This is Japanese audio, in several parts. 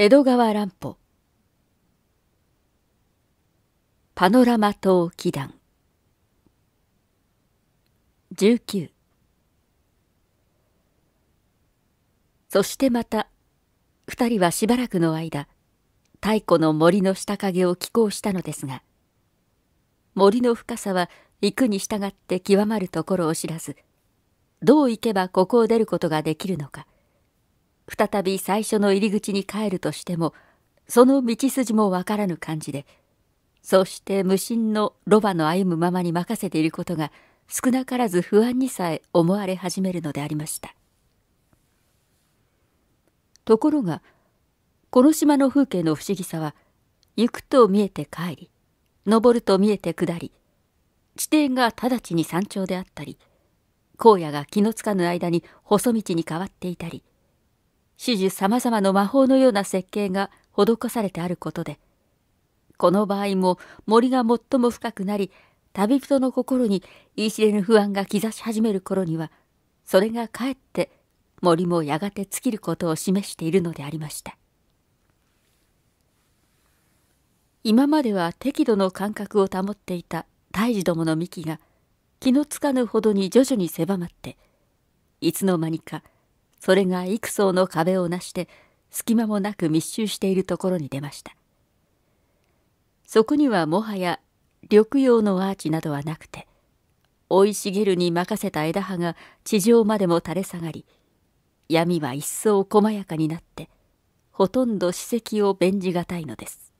江戸川乱歩パノラマ陶器団19そしてまた二人はしばらくの間太古の森の下影を寄港したのですが森の深さは行くに従って極まるところを知らずどう行けばここを出ることができるのか再び最初の入り口に帰るとしてもその道筋もわからぬ感じでそうして無心のロバの歩むままに任せていることが少なからず不安にさえ思われ始めるのでありましたところがこの島の風景の不思議さは行くと見えて帰り登ると見えて下り地底が直ちに山頂であったり荒野が気のつかぬ間に細道に変わっていたり始終ざまの魔法のような設計が施されてあることで、この場合も森が最も深くなり、旅人の心に言い知れぬ不安が兆し始める頃には、それがかえって森もやがて尽きることを示しているのでありました。今までは適度の感覚を保っていた胎児どもの幹が気のつかぬほどに徐々に狭まっていつの間にかそれが幾層の壁をなして隙間もなく密集しているところに出ましたそこにはもはや緑葉のアーチなどはなくて生い茂るに任せた枝葉が地上までも垂れ下がり闇は一層細やかになってほとんど史跡を弁じがたいのです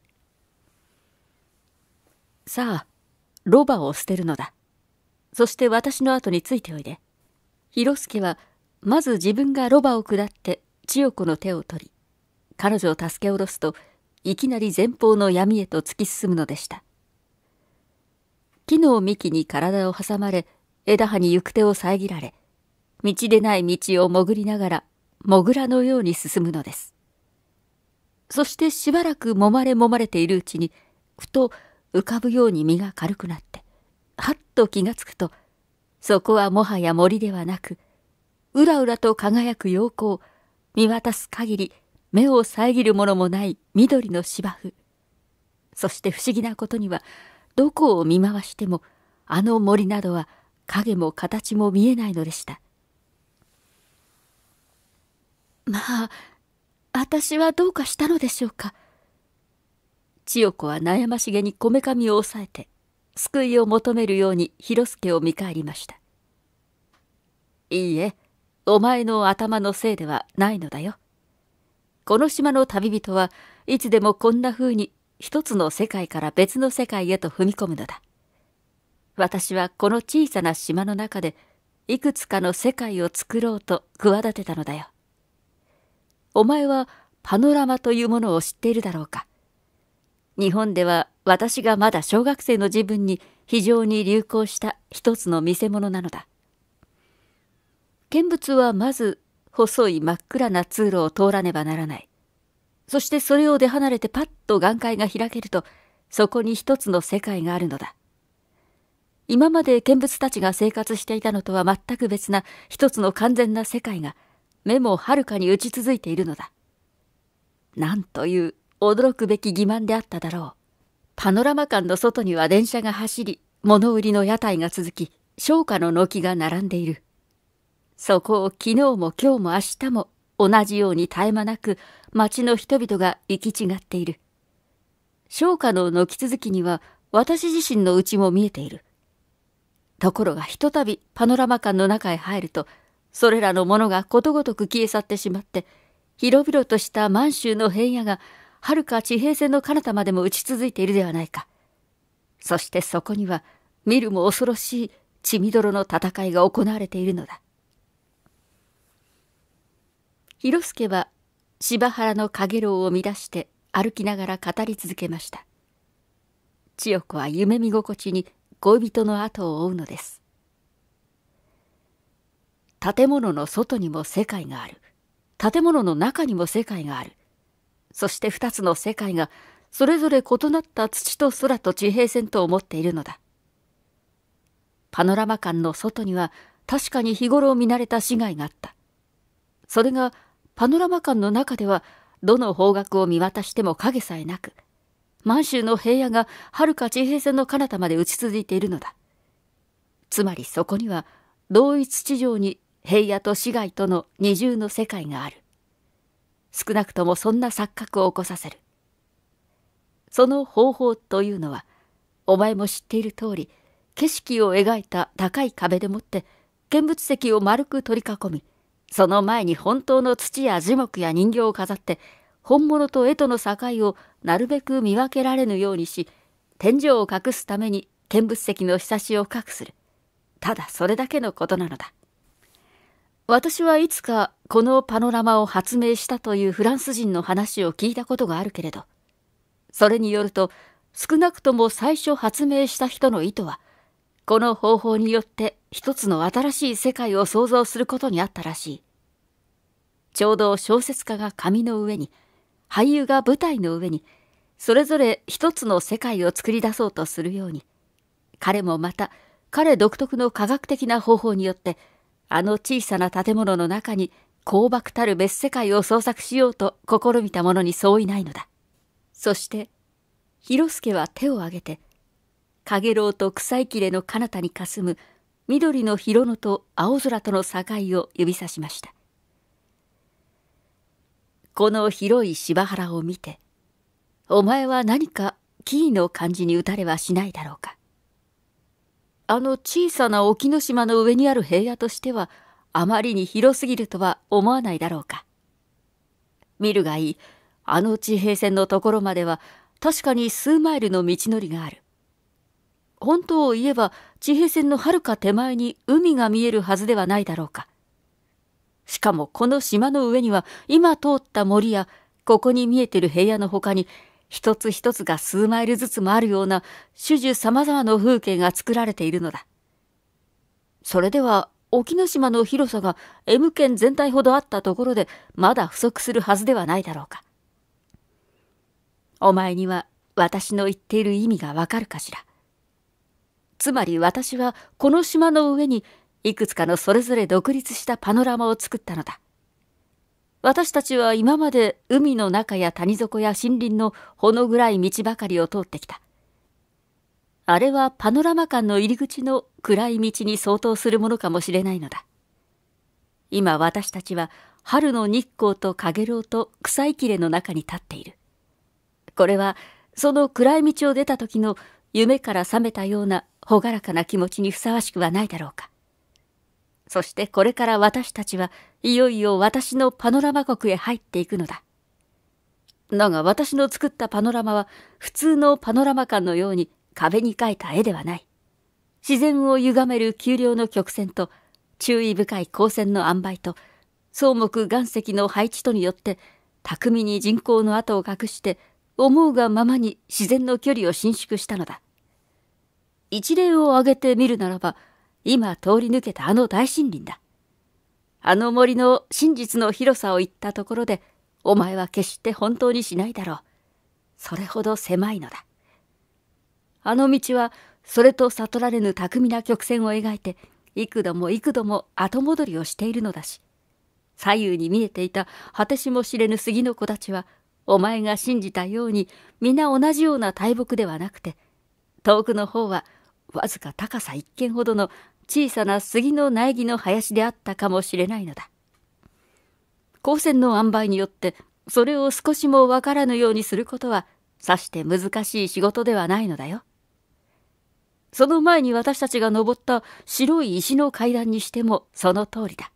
さあロバを捨てるのだそして私の後についておいで広助はまず自分がロバを下って千代子の手を取り彼女を助け下ろすといきなり前方の闇へと突き進むのでした木の幹に体を挟まれ枝葉に行く手を遮られ道でない道を潜りながらもぐらのように進むのですそしてしばらく揉まれ揉まれているうちにふと浮かぶように身が軽くなってはっと気がつくとそこはもはや森ではなくうらうらと輝く陽光、見渡す限り目を遮るものもない緑の芝生。そして不思議なことには、どこを見回しても、あの森などは影も形も見えないのでした。まあ、私はどうかしたのでしょうか。千代子は悩ましげにこめかみを押さえて、救いを求めるように広助を見返りました。いいえ、お前の頭のせいではないのだよ。この島の旅人はいつでもこんな風に一つの世界から別の世界へと踏み込むのだ。私はこの小さな島の中でいくつかの世界を作ろうと企てたのだよ。お前はパノラマというものを知っているだろうか。日本では私がまだ小学生の自分に非常に流行した一つの見せ物なのだ。見物はまず細い真っ暗な通路を通らねばならない。そしてそれを出離れてパッと眼界が開けると、そこに一つの世界があるのだ。今まで見物たちが生活していたのとは全く別な一つの完全な世界が、目もはるかに打ち続いているのだ。なんという驚くべき欺瞞であっただろう。パノラマ館の外には電車が走り、物売りの屋台が続き、商家の軒が並んでいる。そこを昨日も今日も明日も同じように絶え間なく町の人々が行き違っている。昇華の軒続きには私自身のうちも見えている。ところがひとたびパノラマ館の中へ入ると、それらのものがことごとく消え去ってしまって、広々とした満州の平野が、はるか地平線の彼方までも打ち続いているではないか。そしてそこには、見るも恐ろしい血みどろの戦いが行われているのだ。広助は柴原の陽炎を乱して歩きながら語り続けました千代子は夢見心地に恋人の後を追うのです建物の外にも世界がある建物の中にも世界があるそして2つの世界がそれぞれ異なった土と空と地平線と思っているのだパノラマ館の外には確かに日頃見慣れた市街があったそれがパノラマ館の中ではどの方角を見渡しても影さえなく満州の平野がはるか地平線の彼方まで打ち続いているのだつまりそこには同一地上に平野と市街との二重の世界がある少なくともそんな錯覚を起こさせるその方法というのはお前も知っている通り景色を描いた高い壁でもって見物席を丸く取り囲みその前に本当の土や樹木や人形を飾って本物と絵との境をなるべく見分けられぬようにし天井を隠すために見物席のひさしを隠するただそれだけのことなのだ私はいつかこのパノラマを発明したというフランス人の話を聞いたことがあるけれどそれによると少なくとも最初発明した人の意図はこの方法によって一つの新しい世界を創造することにあったらしい。ちょうど小説家が紙の上に、俳優が舞台の上に、それぞれ一つの世界を作り出そうとするように、彼もまた彼独特の科学的な方法によって、あの小さな建物の中に広漠たる別世界を創作しようと試みたものに相違ないのだ。そして、広助は手を挙げて、陽炎と草いきれの彼方に霞む緑の広野と青空との境を指さしましたこの広い芝原を見てお前は何かキーの感じに打たれはしないだろうかあの小さな沖ノ島の上にある平野としてはあまりに広すぎるとは思わないだろうか見るがいいあの地平線のところまでは確かに数マイルの道のりがある本当を言えば地平線のはるか手前に海が見えるはずではないだろうか。しかもこの島の上には今通った森やここに見えてる平野の他に一つ一つが数マイルずつもあるような種々様々の風景が作られているのだ。それでは沖ノ島の広さが M 県全体ほどあったところでまだ不足するはずではないだろうか。お前には私の言っている意味がわかるかしら。つまり私はこの島の上にいくつかのそれぞれ独立したパノラマを作ったのだ。私たちは今まで海の中や谷底や森林のほの暗い道ばかりを通ってきた。あれはパノラマ館の入り口の暗い道に相当するものかもしれないのだ。今私たちは春の日光と陽炎と草いきれの中に立っている。これはその暗い道を出た時の夢から覚めたような朗らかな気持ちにふさわしくはないだろうか。そしてこれから私たちはいよいよ私のパノラマ国へ入っていくのだ。だが私の作ったパノラマは普通のパノラマ館のように壁に描いた絵ではない。自然を歪める丘陵の曲線と注意深い光線の塩梅と草木岩石の配置とによって巧みに人工の跡を隠して思うがままに自然の距離を伸縮したのだ。一例を挙げてみるならば、今通り抜けたあの大森林だ。あの森の真実の広さを言ったところで、お前は決して本当にしないだろう。それほど狭いのだ。あの道は、それと悟られぬ巧みな曲線を描いて、幾度も幾度も後戻りをしているのだし、左右に見えていた果てしも知れぬ杉の子たちは、お前が信じたように皆同じような大木ではなくて、遠くの方はわずか高さ一軒ほどの小さな杉の苗木の林であったかもしれないのだ光線の塩梅によってそれを少しもわからぬようにすることはさして難しい仕事ではないのだよその前に私たちが登った白い石の階段にしてもその通りだ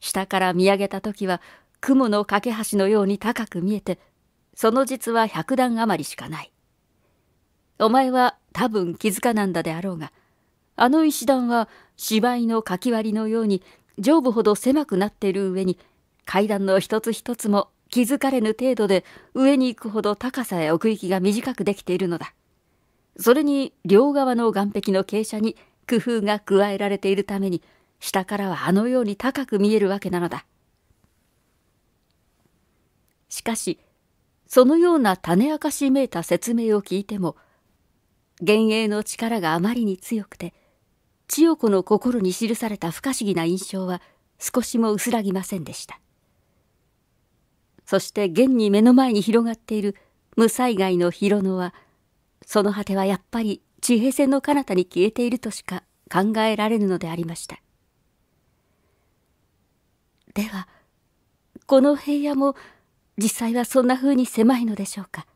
下から見上げた時は雲の架け橋のように高く見えてその実は百段余りしかないお前は多分気づかなんだであろうが、あの石段は芝居のかき割りのように上部ほど狭くなっている上に、階段の一つ一つも気づかれぬ程度で上に行くほど高さや奥行きが短くできているのだ。それに両側の岩壁の傾斜に工夫が加えられているために、下からはあのように高く見えるわけなのだ。しかし、そのような種明かしめいた説明を聞いても、幻影の力があまりに強くて千代子の心に記された不可思議な印象は少しも薄らぎませんでしたそして現に目の前に広がっている無災害の広野はその果てはやっぱり地平線の彼方に消えているとしか考えられぬのでありましたではこの平野も実際はそんなふうに狭いのでしょうか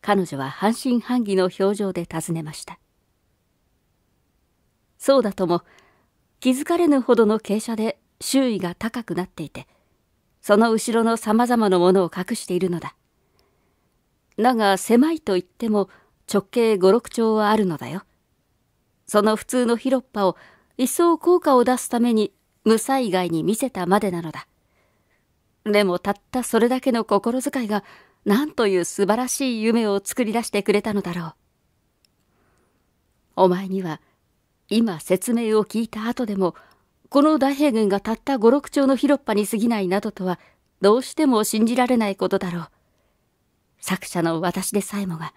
彼女は半信半疑の表情で尋ねましたそうだとも気づかれぬほどの傾斜で周囲が高くなっていてその後ろのさまざまなものを隠しているのだだが狭いといっても直径56丁はあるのだよその普通の広っぱを一層効果を出すために無災害に見せたまでなのだでもたったそれだけの心遣いがなんという素晴らしい夢を作り出してくれたのだろう。お前には、今説明を聞いた後でも、この大平原がたった五六丁の広っ端に過ぎないなどとは、どうしても信じられないことだろう。作者の私でさえもが、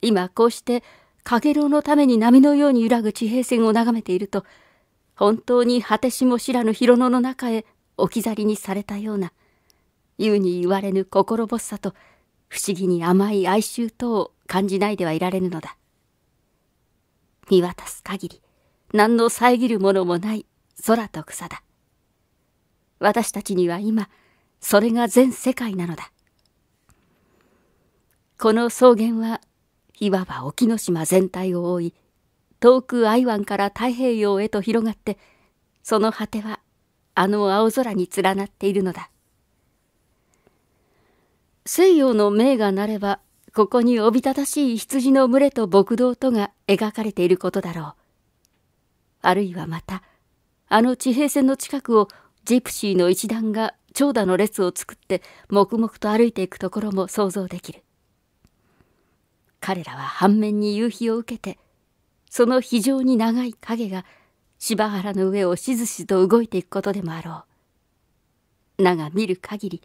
今こうして、陽炎のために波のように揺らぐ地平線を眺めていると、本当に果てしも知らぬ広野の中へ置き去りにされたような、言うに言われぬ心細さと不思議に甘い哀愁等を感じないではいられぬのだ見渡す限り何の遮るものもない空と草だ私たちには今それが全世界なのだこの草原はいわば沖ノ島全体を覆い遠く愛湾から太平洋へと広がってその果てはあの青空に連なっているのだ西洋の名画なれば、ここにおびただしい羊の群れと牧道とが描かれていることだろう。あるいはまた、あの地平線の近くをジプシーの一団が長蛇の列を作って黙々と歩いていくところも想像できる。彼らは反面に夕日を受けて、その非常に長い影が芝原の上をしずしと動いていくことでもあろう。だが見る限り、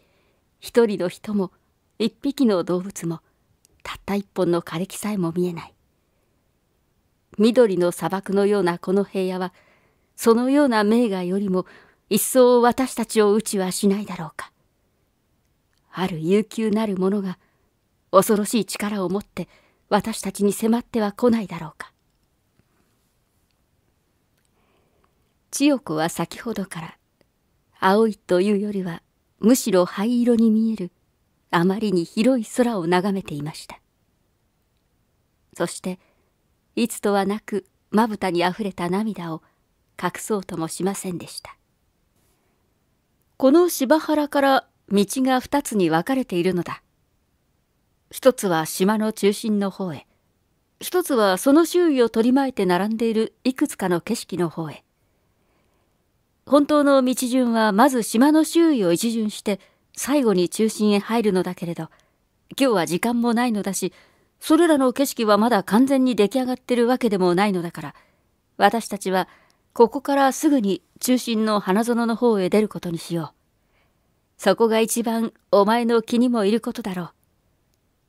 一人の人も一匹の動物もたった一本の枯れ木さえも見えない緑の砂漠のようなこの平野はそのような名画よりも一層私たちを打ちはしないだろうかある悠久なるものが恐ろしい力を持って私たちに迫っては来ないだろうか千代子は先ほどから青いというよりはむしろ灰色に見えるあまりに広い空を眺めていましたそしていつとはなくまぶたにあふれた涙を隠そうともしませんでしたこの芝原から道が二つに分かれているのだ一つは島の中心の方へ一つはその周囲を取り巻いて並んでいるいくつかの景色の方へ本当の道順はまず島の周囲を一巡して最後に中心へ入るのだけれど、今日は時間もないのだし、それらの景色はまだ完全に出来上がってるわけでもないのだから、私たちはここからすぐに中心の花園の方へ出ることにしよう。そこが一番お前の気にもいることだろ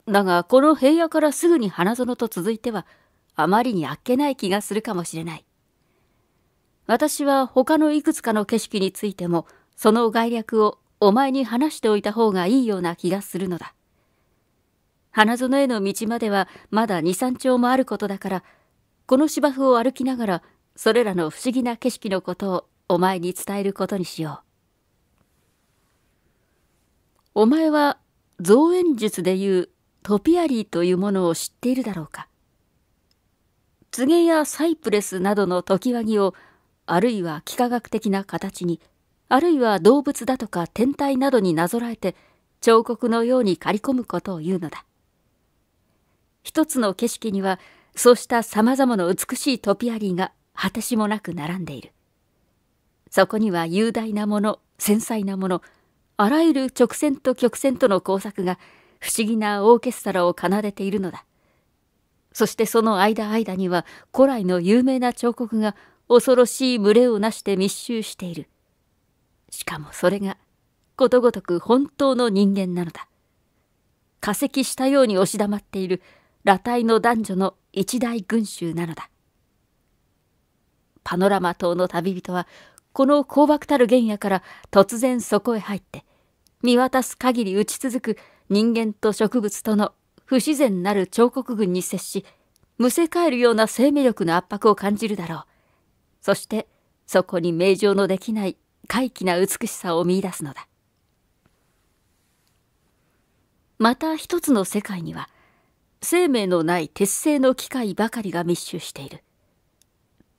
う。だがこの平野からすぐに花園と続いては、あまりにあっけない気がするかもしれない。私は他のいくつかの景色についても、その概略をお前に話しておいた方がいいような気がするのだ。花園への道まではまだ二三丁もあることだから、この芝生を歩きながら、それらの不思議な景色のことをお前に伝えることにしよう。お前は造園術でいうトピアリーというものを知っているだろうか。ツゲやサイプレスなどの常わぎを、あるいは幾何学的な形に、あるいは動物だとか天体などになぞらえて彫刻のように刈り込むことを言うのだ一つの景色にはそうしたさまざまな美しいトピアリーが果てしもなく並んでいるそこには雄大なもの繊細なものあらゆる直線と曲線との工作が不思議なオーケストラを奏でているのだそしてその間間には古来の有名な彫刻が恐ろしい群れをなして密集している。しかもそれがことごとく本当の人間なのだ化石したように押し黙っている裸体の男女の一大群衆なのだパノラマ島の旅人はこの高爆たる原野から突然そこへ入って見渡す限り打ち続く人間と植物との不自然なる彫刻群に接しむせ返るような生命力の圧迫を感じるだろうそしてそこに名状のできない怪奇な美しさを見いだすのだまた一つの世界には生命のない鉄製の機械ばかりが密集している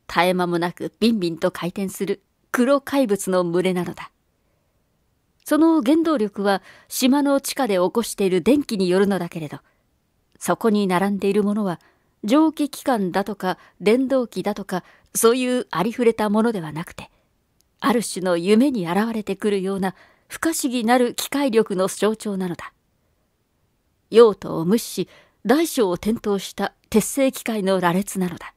絶え間もなくビンビンと回転する黒怪物の群れなのだその原動力は島の地下で起こしている電気によるのだけれどそこに並んでいるものは蒸気機関だとか電動機だとかそういうありふれたものではなくてある種の夢に現れてくるような不可思議なる機械力の象徴なのだ用途を無視し大小を転倒した鉄製機械の羅列なのだ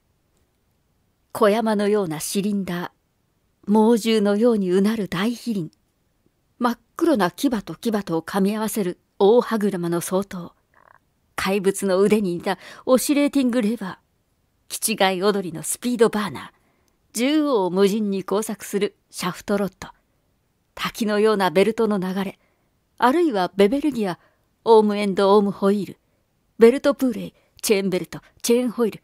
小山のようなシリンダー猛獣のようにうなる大飛輪真っ黒な牙と牙とを噛み合わせる大歯車の相当怪物の腕に似たオシレーティングレバーチガイ踊りのスピードバーナー縦横無尽に工作するシャフトロット、滝のようなベルトの流れ、あるいはベベルギア、オームエンドオームホイール、ベルトプーレイ、チェーンベルト、チェーンホイール、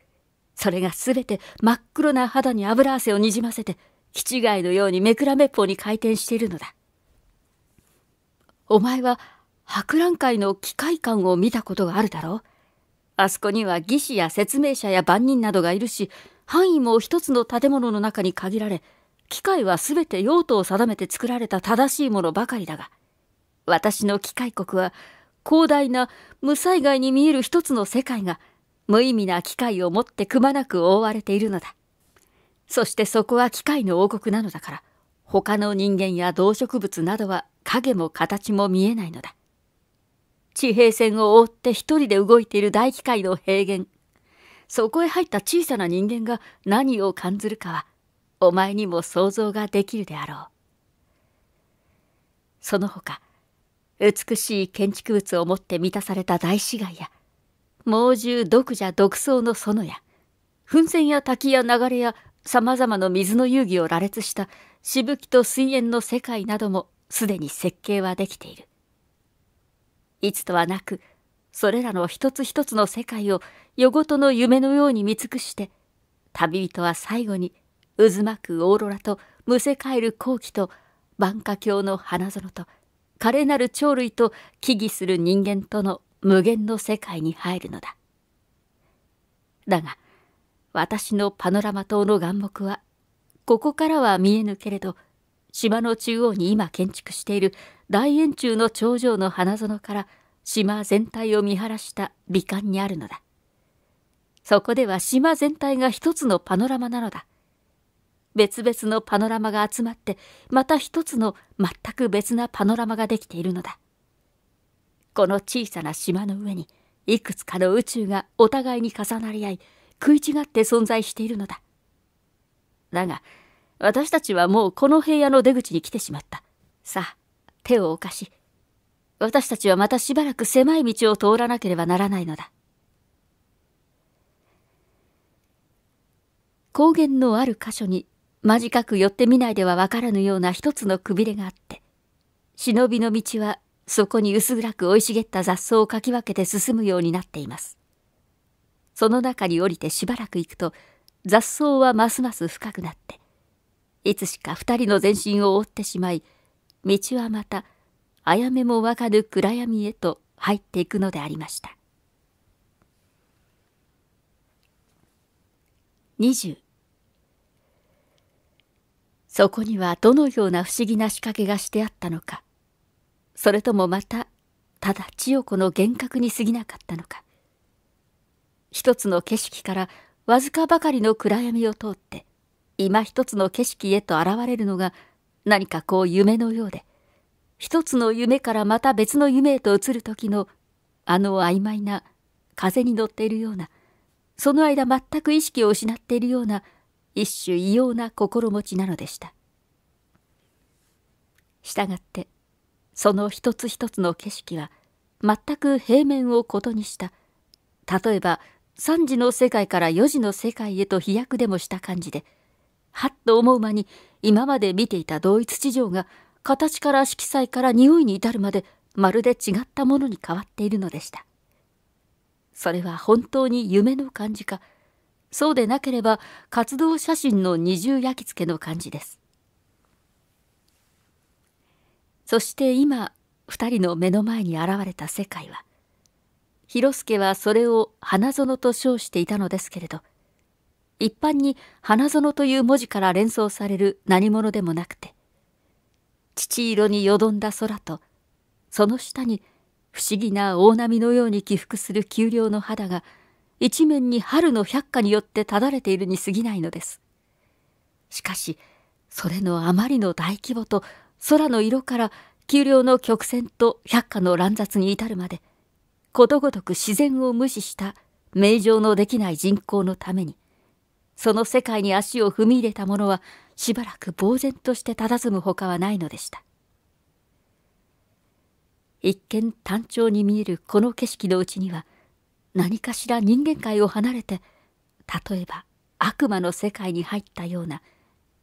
それがすべて真っ黒な肌に油汗をにじませて、チガイのようにめくらめっぽうに回転しているのだ。お前は博覧会の機械館を見たことがあるだろうあそこには技師や説明者や番人などがいるし、範囲も一つの建物の中に限られ、機械は全て用途を定めて作られた正しいものばかりだが、私の機械国は広大な無災害に見える一つの世界が無意味な機械を持ってくまなく覆われているのだ。そしてそこは機械の王国なのだから、他の人間や動植物などは影も形も見えないのだ。地平線を覆って一人で動いている大機械の平原。そこへ入った小さな人間が何を感じるかは、お前にも想像ができるであろう。その他、美しい建築物をもって満たされた大市街や、猛獣毒蛇独走の園や、噴泉や滝や流れや様々な水の遊戯を羅列したしぶきと水煙の世界などもすでに設計はできている。いつとはなく、それらの一つ一つの世界を夜ごとの夢のように見尽くして、旅人は最後に渦巻くオーロラとむせ返る好奇と万華鏡の花園と華麗なる鳥類と木々する人間との無限の世界に入るのだ。だが私のパノラマ島の眼目はここからは見えぬけれど島の中央に今建築している大円柱の頂上の花園から島全体を見晴らした美観にあるのだ。そこでは島全体が一つのパノラマなのだ。別々のパノラマが集まってまた一つの全く別なパノラマができているのだこの小さな島の上にいくつかの宇宙がお互いに重なり合い食い違って存在しているのだだが私たちはもうこの部屋の出口に来てしまったさあ手を置し私たちはまたしばらく狭い道を通らなければならないのだ高原のある箇所に間近く寄ってみないではわからぬような一つのくびれがあって、忍びの道はそこに薄暗く生い茂った雑草をかき分けて進むようになっています。その中に降りてしばらく行くと、雑草はますます深くなって、いつしか二人の全身を覆ってしまい、道はまた、あやめもわかぬ暗闇へと入っていくのでありました。20そこにはどのような不思議な仕掛けがしてあったのかそれともまたただ千代子の幻覚に過ぎなかったのか一つの景色からわずかばかりの暗闇を通って今一つの景色へと現れるのが何かこう夢のようで一つの夢からまた別の夢へと移る時のあの曖昧な風に乗っているようなその間全く意識を失っているような一種異様な心持ちなのでしたしたがってその一つ一つの景色は全く平面を異にした例えば3時の世界から4時の世界へと飛躍でもした感じではっと思う間に今まで見ていた同一地上が形から色彩から匂いに至るまでまるで違ったものに変わっているのでしたそれは本当に夢の感じかそうでなければ活動写真の二重焼き付けの感じですそして今二人の目の前に現れた世界は広助はそれを花園と称していたのですけれど一般に花園という文字から連想される何者でもなくて乳色によどんだ空とその下に不思議な大波のように起伏する丘陵の肌が一面に春の百花によってただれているに過ぎないのです。しかし、それのあまりの大規模と空の色から丘陵の曲線と百花の乱雑に至るまで、ことごとく自然を無視した名状のできない人口のために、その世界に足を踏み入れた者はしばらく呆然として佇むほかはないのでした。一見単調に見えるこの景色のうちには、何かしら人間界を離れて例えば悪魔の世界に入ったような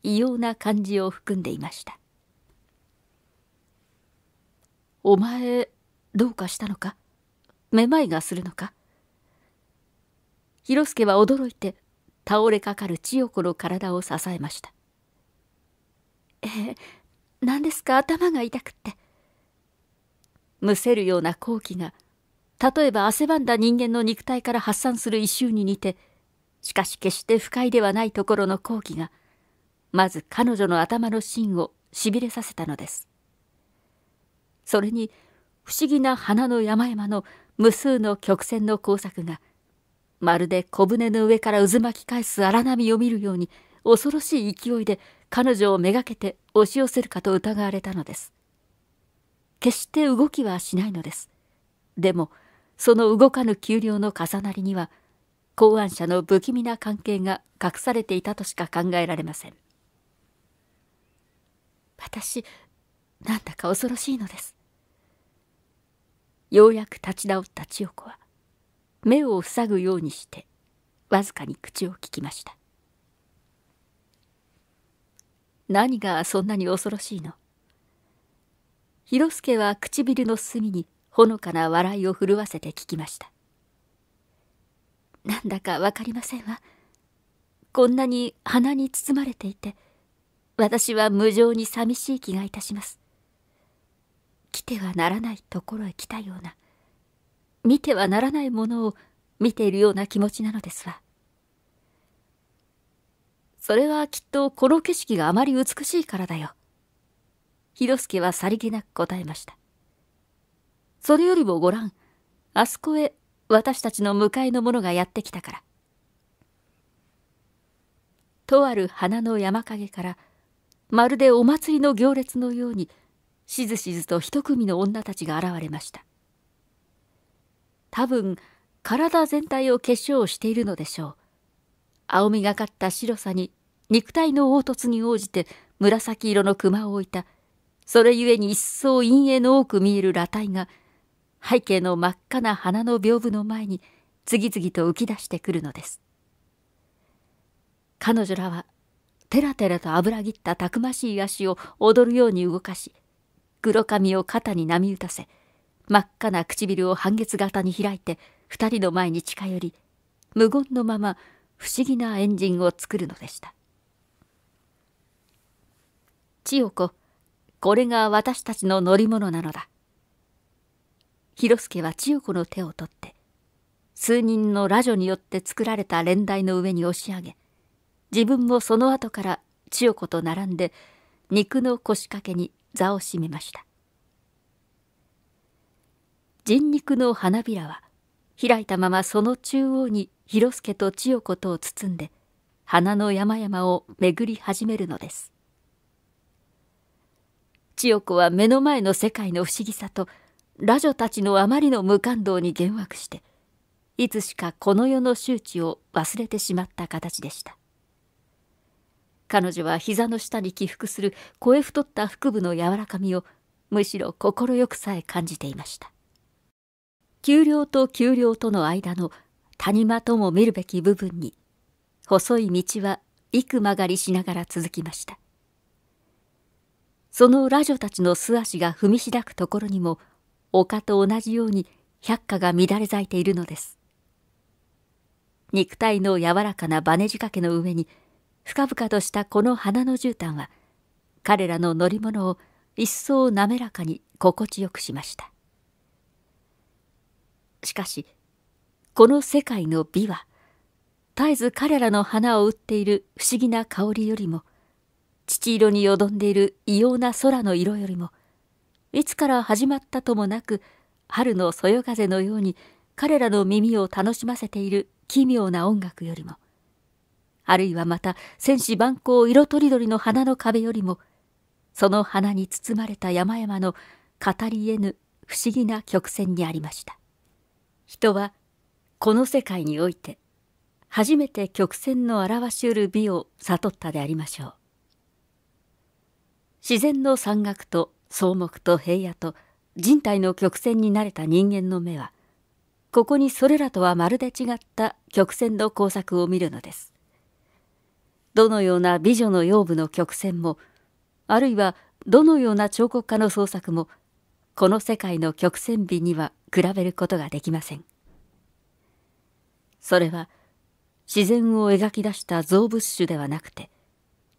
異様な感じを含んでいました「お前どうかしたのかめまいがするのか?」広助は驚いて倒れかかる千代子の体を支えました「えー、何ですか頭が痛くって」むせるような好奇が例えば汗ばんだ人間の肉体から発散する異臭に似て、しかし決して不快ではないところの好機が、まず彼女の頭の芯をしびれさせたのです。それに、不思議な花の山々の無数の曲線の工作が、まるで小舟の上から渦巻き返す荒波を見るように、恐ろしい勢いで彼女をめがけて押し寄せるかと疑われたのです。決して動きはしないのです。でも、その動かぬ丘陵の重なりには考案者の不気味な関係が隠されていたとしか考えられません私なんだか恐ろしいのですようやく立ち直った千代子は目を塞ぐようにしてわずかに口を聞きました何がそんなに恐ろしいの広助は唇の隅にほのかな笑いを震わせて聞きましたなんだか分かりませんわこんなに鼻に包まれていて私は無情に寂しい気がいたします来てはならないところへ来たような見てはならないものを見ているような気持ちなのですわそれはきっとこの景色があまり美しいからだよ。ひろすけはさりげなく答えました。それよりもご覧、あそこへ私たちの向かいの者がやってきたから。とある花の山陰から、まるでお祭りの行列のように、しずしずと一組の女たちが現れました。多分、体全体を化粧しているのでしょう。青みがかった白さに、肉体の凹凸に応じて紫色の熊を置いた、それゆえに一層陰影の多く見える裸体が、背景の真っ赤な花の屏風の前に次々と浮き出してくるのです彼女らはてらてらと油切ったたくましい足を踊るように動かし黒髪を肩に波打たせ真っ赤な唇を半月型に開いて二人の前に近寄り無言のまま不思議なエンジンを作るのでした千代子これが私たちの乗り物なのだ広助は千代子の手を取って数人の羅女によって作られた連台の上に押し上げ自分もその後から千代子と並んで肉の腰掛けに座をしめました人肉の花びらは開いたままその中央に広助と千代子とを包んで花の山々を巡り始めるのです千代子は目の前の世界の不思議さとラジオたちのあまりの無感動に幻惑していつしかこの世の周知を忘れてしまった形でした彼女は膝の下に起伏する声太った腹部の柔らかみをむしろ快くさえ感じていました丘陵と丘陵との間の谷間とも見るべき部分に細い道は幾曲がりしながら続きましたそのラジョたちの素足が踏み開くところにも丘と同じように百花が乱れ咲いているのです。肉体の柔らかなバネ仕掛けの上に深々としたこの花の絨毯は彼らの乗り物を一層滑らかに心地よくしましたしかしこの世界の美は絶えず彼らの花を売っている不思議な香りよりも乳色によどんでいる異様な空の色よりもいつから始まったともなく春のそよ風のように彼らの耳を楽しませている奇妙な音楽よりもあるいはまた戦士万光色とりどりの花の壁よりもその花に包まれた山々の語りえぬ不思議な曲線にありました人はこの世界において初めて曲線の表しうる美を悟ったでありましょう自然の山岳と草木と平野と人体の曲線に慣れた人間の目はここにそれらとはまるで違った曲線の工作を見るのですどのような美女の腰部の曲線もあるいはどのような彫刻家の創作もこの世界の曲線美には比べることができませんそれは自然を描き出した造物種ではなくて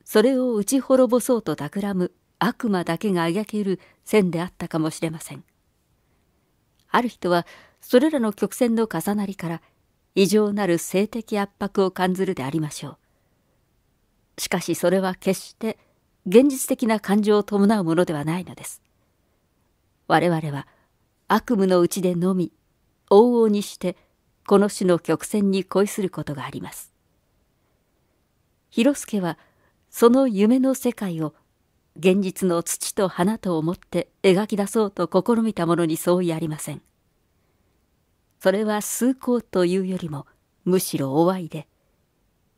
それを打ち滅ぼそうと企む悪魔だけが描ける線であったかもしれませんある人はそれらの曲線の重なりから異常なる性的圧迫を感ずるでありましょうしかしそれは決して現実的な感情を伴うものではないのです我々は悪夢のうちでのみ往々にしてこの種の曲線に恋することがあります広助はその夢の世界を現実の土と花と思って描き出そうと試みたものに相違ありません。それは崇高というよりもむしろおわいで、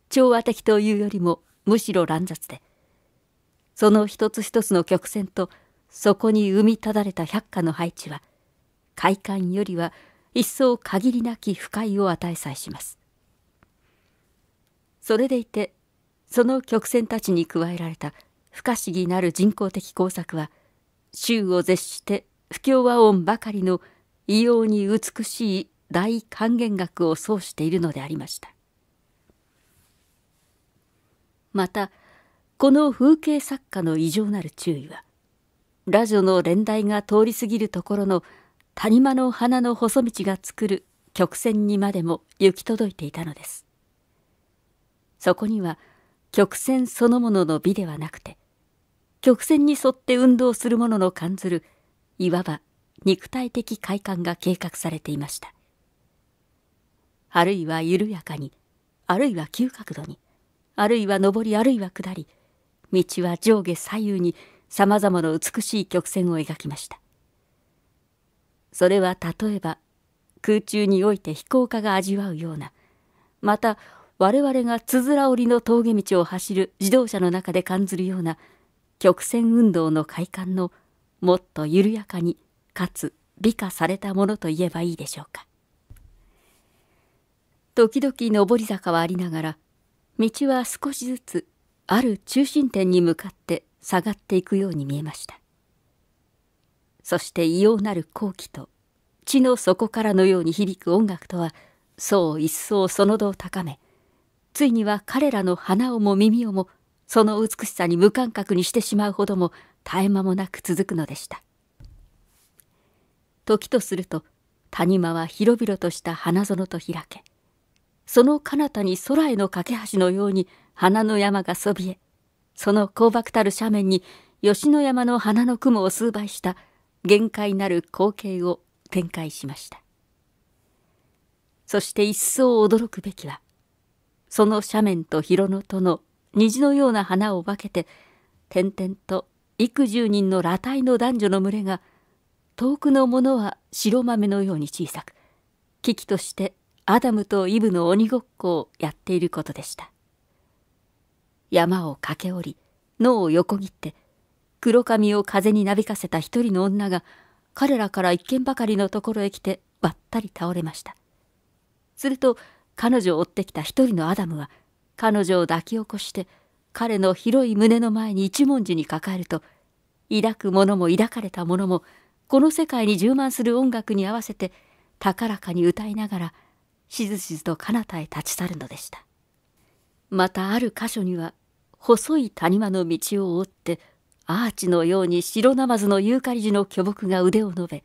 調和的というよりもむしろ乱雑で、その一つ一つの曲線とそこに生みただれた百花の配置は、快感よりは一層限りなき不快を与えさえします。それでいて、その曲線たちに加えられた不可思議なる人工的工作は衆を絶して不協和音ばかりの異様に美しい大還元学を奏しているのでありました。またこの風景作家の異常なる注意はラジオの連台が通り過ぎるところの谷間の花の細道が作る曲線にまでも行き届いていたのです。そこには曲線そのものの美ではなくて曲線に沿って運動するものの感ずるいわば肉体的快感が計画されていましたあるいは緩やかにあるいは急角度にあるいは上りあるいは下り道は上下左右にさまざまな美しい曲線を描きましたそれは例えば空中において飛行家が味わうようなまた我々がつづら折りの峠道を走る自動車の中で感ずるような曲線運動の快感のもっと緩やかにかつ美化されたものといえばいいでしょうか時々上り坂はありながら道は少しずつある中心点に向かって下がっていくように見えましたそして異様なる好奇と地の底からのように響く音楽とはそう一層その度を高めついには彼らの鼻をも耳をもその美しさに無感覚にしてしまうほども絶え間もなく続くのでした時とすると谷間は広々とした花園と開けその彼方に空への架け橋のように花の山がそびえその光漠たる斜面に吉野山の花の雲を数倍した限界なる光景を展開しましたそして一層驚くべきはその斜面と広野との虹のような花を化けて点々と幾十人の裸体の男女の群れが遠くのものは白豆のように小さく危機としてアダムとイブの鬼ごっこをやっていることでした山を駆け下り脳を横切って黒髪を風になびかせた一人の女が彼らから一軒ばかりのところへ来てばったり倒れましたすると彼女を追ってきた一人のアダムは彼女を抱き起こして彼の広い胸の前に一文字に抱えると抱く者も抱かれた者もこの世界に充満する音楽に合わせて高らかに歌いながらしずしずと彼方へ立ち去るのでしたまたある箇所には細い谷間の道を覆ってアーチのように白ナマズのユーカリ樹の巨木が腕を伸べ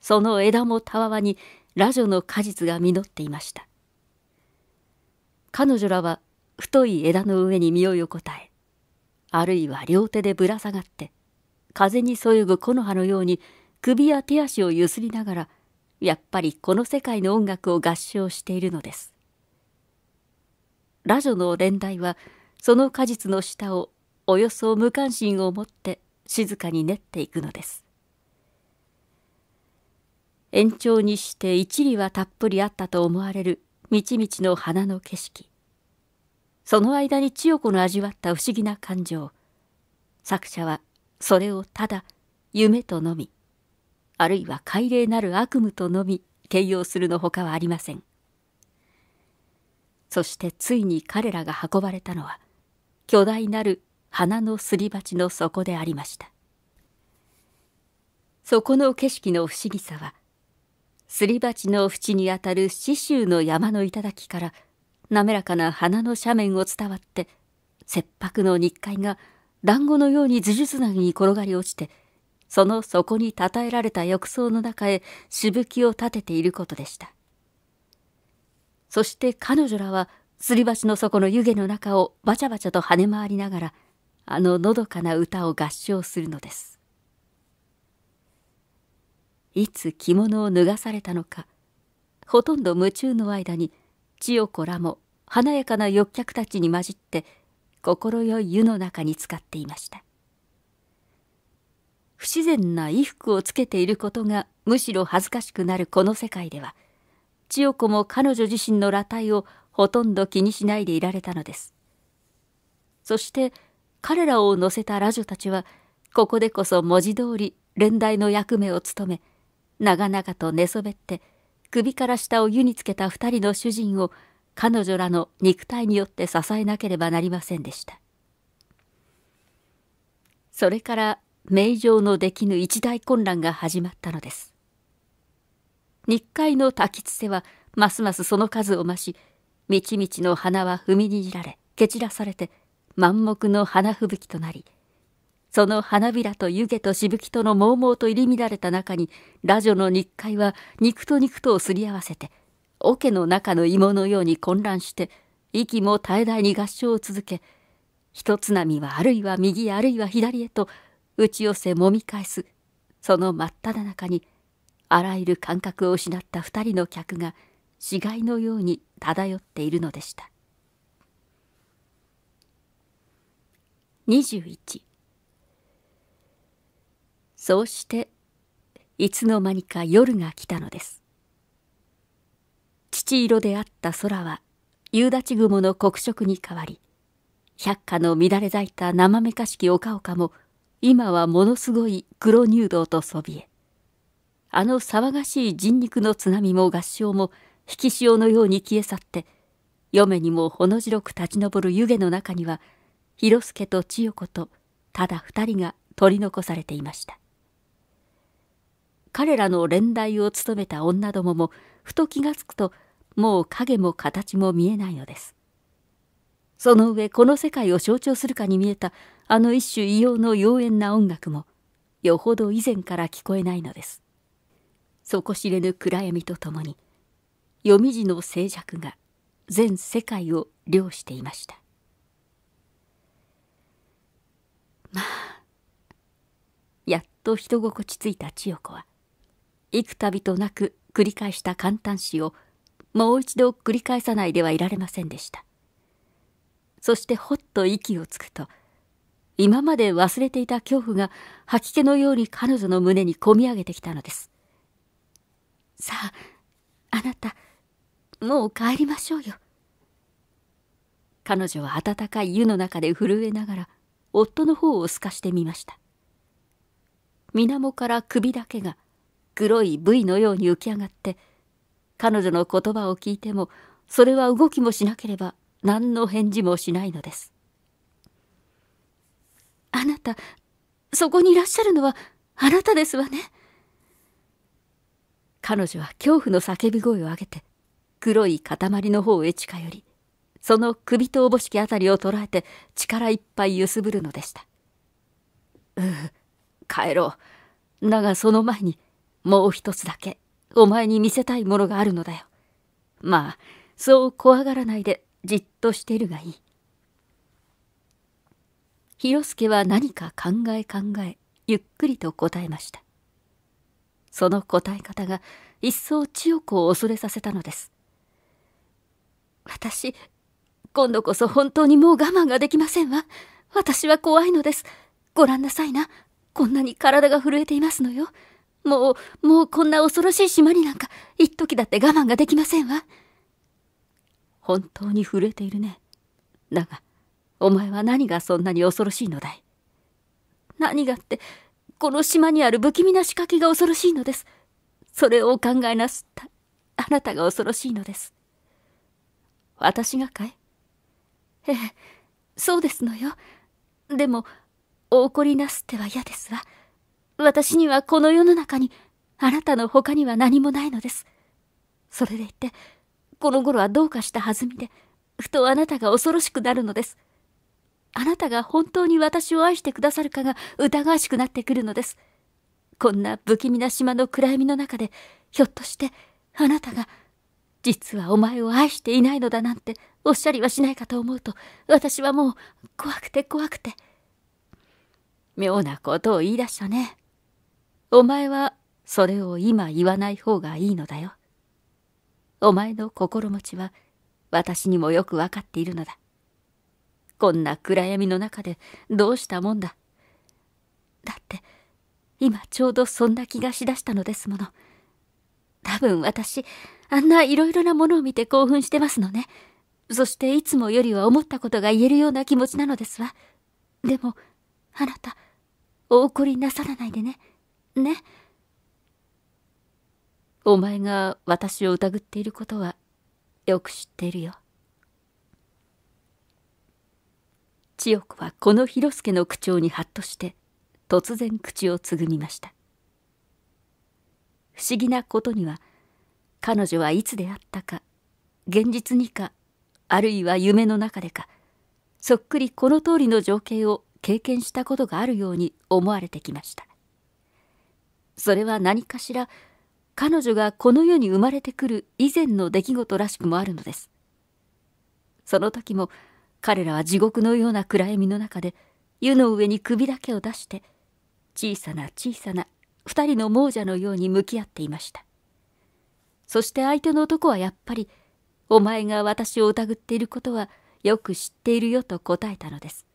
その枝もたわわにラジョの果実が実っていました彼女らは太い枝の上に身を横たえあるいは両手でぶら下がって風にそよぐ木の葉のように首や手足をゆすりながらやっぱりこの世界の音楽を合唱しているのですラジョの連台はその果実の下をおよそ無関心を持って静かに練っていくのです延長にして一理はたっぷりあったと思われるみちみちの花の景色その間に千代子の味わった不思議な感情作者はそれをただ夢とのみあるいは快霊なる悪夢とのみ形容するのほかはありませんそしてついに彼らが運ばれたのは巨大なる花のすり鉢の底でありましたそこの景色の不思議さはすり鉢の縁にあたる紫州の山の頂から滑らかな花の斜面を伝わって切迫の日海が団子のように頭術なぎに転がり落ちてその底にたたえられた浴槽の中へしぶきを立てていることでしたそして彼女らはすり鉢の底の湯気の中をバチャバチャと跳ね回りながらあののどかな歌を合唱するのですいつ着物を脱がされたのかほとんど夢中の間に千代子らも華やかな欲客たちに混じって快い湯の中に浸かっていました不自然な衣服をつけていることがむしろ恥ずかしくなるこの世界では千代子も彼女自身の裸体をほとんど気にしないでいられたのですそして彼らを乗せたラジョたちはここでこそ文字通り連代の役目を務め長々と寝そべって首から下を湯につけた二人の主人を彼女らの肉体によって支えなければなりませんでしたそれから名城のできぬ一大混乱が始まったのです日会の滝つせはますますその数を増し道ちの花は踏みにじられ蹴散らされて満目の花吹雪となりその花びらと湯気としぶきとのもうもうと入り乱れた中に、ラジオの日会は肉と肉とをすり合わせて、桶の中の芋のように混乱して、息も絶え絶えに合唱を続け、一つ波はあるいは右あるいは左へと打ち寄せもみ返す、その真っ只中に、あらゆる感覚を失った二人の客が、死骸のように漂っているのでした。21そうしていつの間にか夜が来たのです父色であった空は夕立雲の黒色に変わり百花の乱れ咲いた生めかしき丘々も今はものすごい黒入道とそびえあの騒がしい人肉の津波も合唱も引き潮のように消え去って嫁にもほの白く立ち上る湯気の中には広助と千代子とただ二人が取り残されていました彼らの連代を務めた女どももふと気がつくともう影も形も見えないのです。その上この世界を象徴するかに見えたあの一種異様の妖艶な音楽もよほど以前から聞こえないのです。底知れぬ暗闇とともに読み字の静寂が全世界を漁していました。まあやっと人心地ついた千代子は幾度となく繰り返した簡単詩をもう一度繰り返さないではいられませんでしたそしてほっと息をつくと今まで忘れていた恐怖が吐き気のように彼女の胸にこみ上げてきたのですさああなたもう帰りましょうよ彼女は温かい湯の中で震えながら夫の方を透かしてみました水面から首だけが黒い V のように浮き上がって彼女の言葉を聞いてもそれは動きもしなければ何の返事もしないのですあなたそこにいらっしゃるのはあなたですわね彼女は恐怖の叫び声を上げて黒い塊の方へ近寄りその首とおぼしきあたりを捉えて力いっぱい揺すぶるのでしたうう帰ろうだがその前にもう一つだけ、お前に見せたいものがあるのだよ。まあ、そう怖がらないで、じっとしているがいい。広助は何か考え考え、ゆっくりと答えました。その答え方が一層千代子を恐れさせたのです。私、今度こそ本当にもう我慢ができませんわ。私は怖いのです。ご覧なさいな。こんなに体が震えていますのよ。もう、もうこんな恐ろしい島になんか、一時だって我慢ができませんわ。本当に震えているね。だが、お前は何がそんなに恐ろしいのだい。何がって、この島にある不気味な仕掛けが恐ろしいのです。それをお考えなすった、あなたが恐ろしいのです。私がかいええ、そうですのよ。でも、お怒りなすっては嫌ですわ。私にはこの世の中に、あなたの他には何もないのです。それでいて、この頃はどうかしたはずみで、ふとあなたが恐ろしくなるのです。あなたが本当に私を愛してくださるかが疑わしくなってくるのです。こんな不気味な島の暗闇の中で、ひょっとしてあなたが、実はお前を愛していないのだなんておっしゃりはしないかと思うと、私はもう怖くて怖くて。妙なことを言い出したね。お前はそれを今言わない方がいいのだよ。お前の心持ちは私にもよくわかっているのだ。こんな暗闇の中でどうしたもんだ。だって、今ちょうどそんな気がしだしたのですもの。多分私、あんないろいろなものを見て興奮してますのね。そしていつもよりは思ったことが言えるような気持ちなのですわ。でも、あなた、お怒りなさらないでね。ねお前が私を疑っていることはよく知っているよ千代子はこの広助の口調にハッとして突然口をつぐみました不思議なことには彼女はいつであったか現実にかあるいは夢の中でかそっくりこの通りの情景を経験したことがあるように思われてきましたそれは何かしら彼女がこの世に生まれてくる以前の出来事らしくもあるのですその時も彼らは地獄のような暗闇の中で湯の上に首だけを出して小さな小さな二人の亡者のように向き合っていましたそして相手の男はやっぱりお前が私を疑っていることはよく知っているよと答えたのです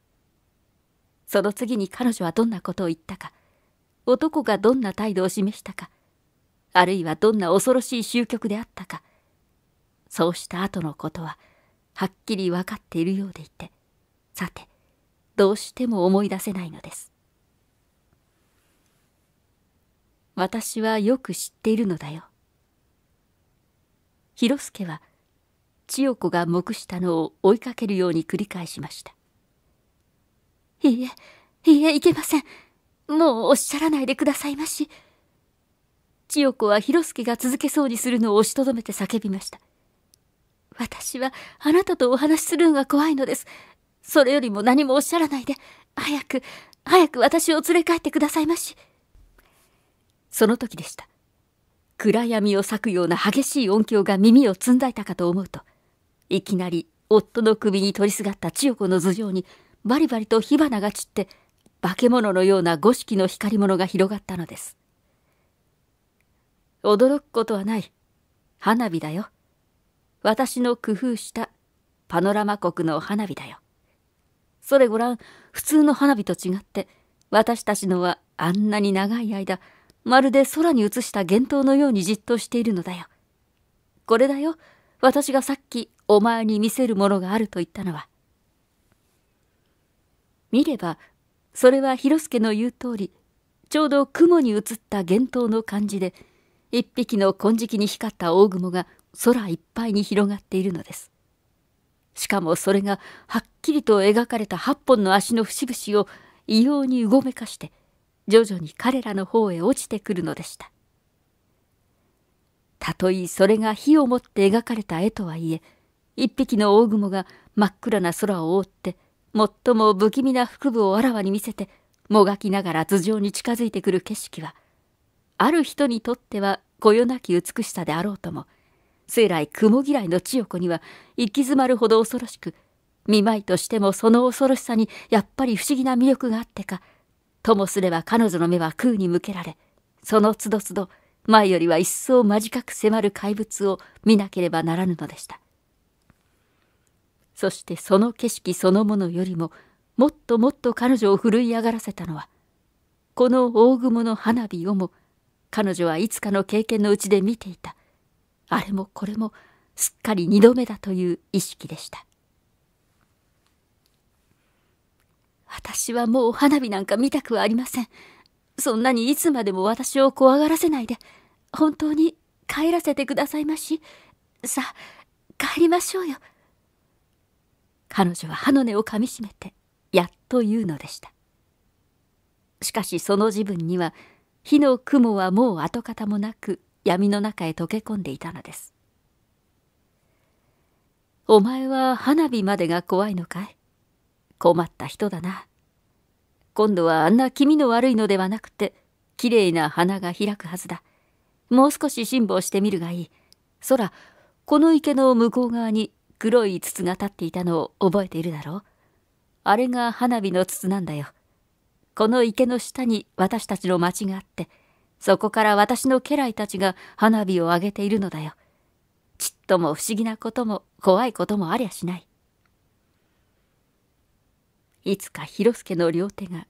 その次に彼女はどんなことを言ったか男がどんな態度を示したか、あるいはどんな恐ろしい終局であったか、そうした後のことは、はっきり分かっているようでいて、さて、どうしても思い出せないのです。私はよく知っているのだよ。広助は、千代子が黙したのを追いかけるように繰り返しました。いいえ、いいえ、いけません。もうおっしゃらないでくださいまし。千代子は広助が続けそうにするのを押しとどめて叫びました。私はあなたとお話しするのが怖いのです。それよりも何もおっしゃらないで、早く、早く私を連れ帰ってくださいまし。その時でした。暗闇を裂くような激しい音響が耳をつんだいたかと思うと、いきなり夫の首に取りすがった千代子の頭上にバリバリと火花が散って化け物のような五色の光も物が広がったのです驚くことはない花火だよ私の工夫したパノラマ国の花火だよそれごらん普通の花火と違って私たちのはあんなに長い間まるで空に映した幻灯のようにじっとしているのだよこれだよ私がさっきお前に見せるものがあると言ったのは見ればそれは広助の言う通りちょうど雲に映った幻灯の感じで一匹の金色に光った大雲が空いっぱいに広がっているのですしかもそれがはっきりと描かれた8本の足の節々を異様にうごめかして徐々に彼らの方へ落ちてくるのでしたたとえそれが火を持って描かれた絵とはいえ一匹の大雲が真っ暗な空を覆って最も不気味な腹部をあらわに見せてもがきながら頭上に近づいてくる景色はある人にとってはこよなき美しさであろうとも生来雲嫌いの千代子には行き詰まるほど恐ろしく見舞いとしてもその恐ろしさにやっぱり不思議な魅力があってかともすれば彼女の目は空に向けられそのつどつど前よりは一層間近く迫る怪物を見なければならぬのでした。そしてその景色そのものよりももっともっと彼女を震い上がらせたのはこの大雲の花火をも彼女はいつかの経験のうちで見ていたあれもこれもすっかり二度目だという意識でした私はもう花火なんか見たくはありませんそんなにいつまでも私を怖がらせないで本当に帰らせてくださいましさあ帰りましょうよ彼女は歯の根をかみしめてやっと言うのでしたしかしその自分には火の雲はもう跡形もなく闇の中へ溶け込んでいたのですお前は花火までが怖いのかい困った人だな今度はあんな気味の悪いのではなくてきれいな花が開くはずだもう少し辛抱してみるがいいそらこの池の向こう側に黒い筒が立っていたのを覚えているだろうあれが花火の筒なんだよ。この池の下に私たちの町があって、そこから私の家来たちが花火を上げているのだよ。ちっとも不思議なことも怖いこともありゃしない。いつか広助の両手が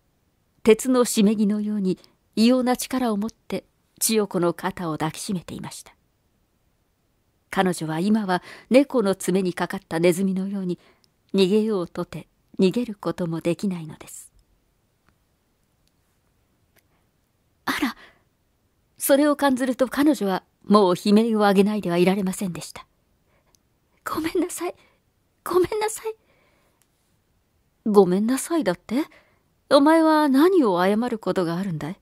鉄のしめぎのように異様な力を持って千代子の肩を抱きしめていました。彼女は今は猫の爪にかかったネズミのように逃げようとて逃げることもできないのですあらそれを感ずると彼女はもう悲鳴を上げないではいられませんでしたごめんなさいごめんなさいごめんなさいだってお前は何を謝ることがあるんだい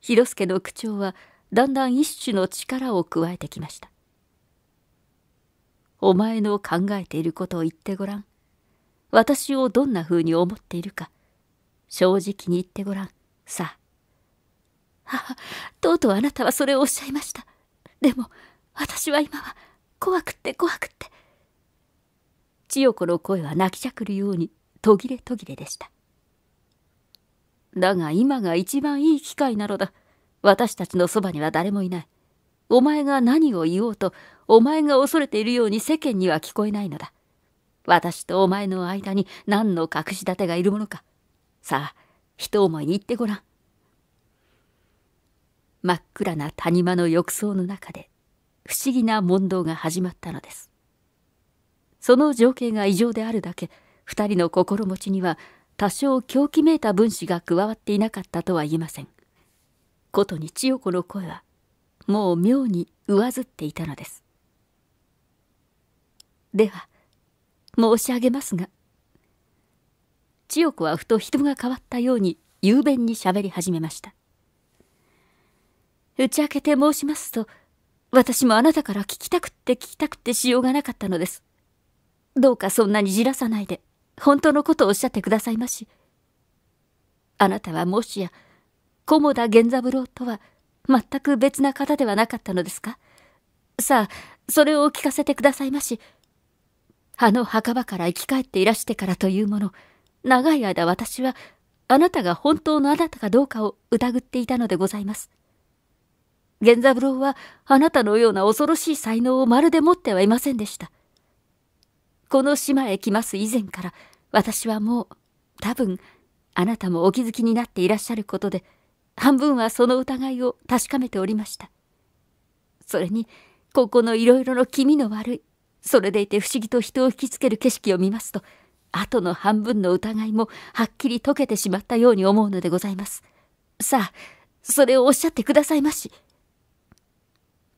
広助の口調はだんだん一種の力を加えてきましたお前の考えていることを言ってごらん私をどんなふうに思っているか正直に言ってごらんさああとうとうあなたはそれをおっしゃいましたでも私は今は怖くって怖くって千代子の声は泣きじゃくるように途切れ途切れでしただが今が一番いい機会なのだ私たちのそばには誰もいない。お前が何を言おうと、お前が恐れているように世間には聞こえないのだ。私とお前の間に何の隠し立てがいるものか。さあ、一思いに言ってごらん。真っ暗な谷間の浴槽の中で、不思議な問答が始まったのです。その情景が異常であるだけ、二人の心持ちには多少狂気めいた分子が加わっていなかったとは言えません。ことに千代子の声はもう妙に上ずっていたのですでは申し上げますが千代子はふと人が変わったように雄弁にしゃべり始めました打ち明けて申しますと私もあなたから聞きたくって聞きたくってしようがなかったのですどうかそんなにじらさないで本当のことをおっしゃってくださいましあなたはもしや菰田源三郎とは全く別な方ではなかったのですかさあ、それをお聞かせてくださいまし。あの墓場から生き返っていらしてからというもの、長い間私は、あなたが本当のあなたかどうかを疑っていたのでございます。源三郎は、あなたのような恐ろしい才能をまるで持ってはいませんでした。この島へ来ます以前から、私はもう、多分、あなたもお気づきになっていらっしゃることで、半分はその疑いを確かめておりました。それに、ここのいろいろの気味の悪い、それでいて不思議と人を引きつける景色を見ますと、後の半分の疑いもはっきり解けてしまったように思うのでございます。さあ、それをおっしゃってくださいまし。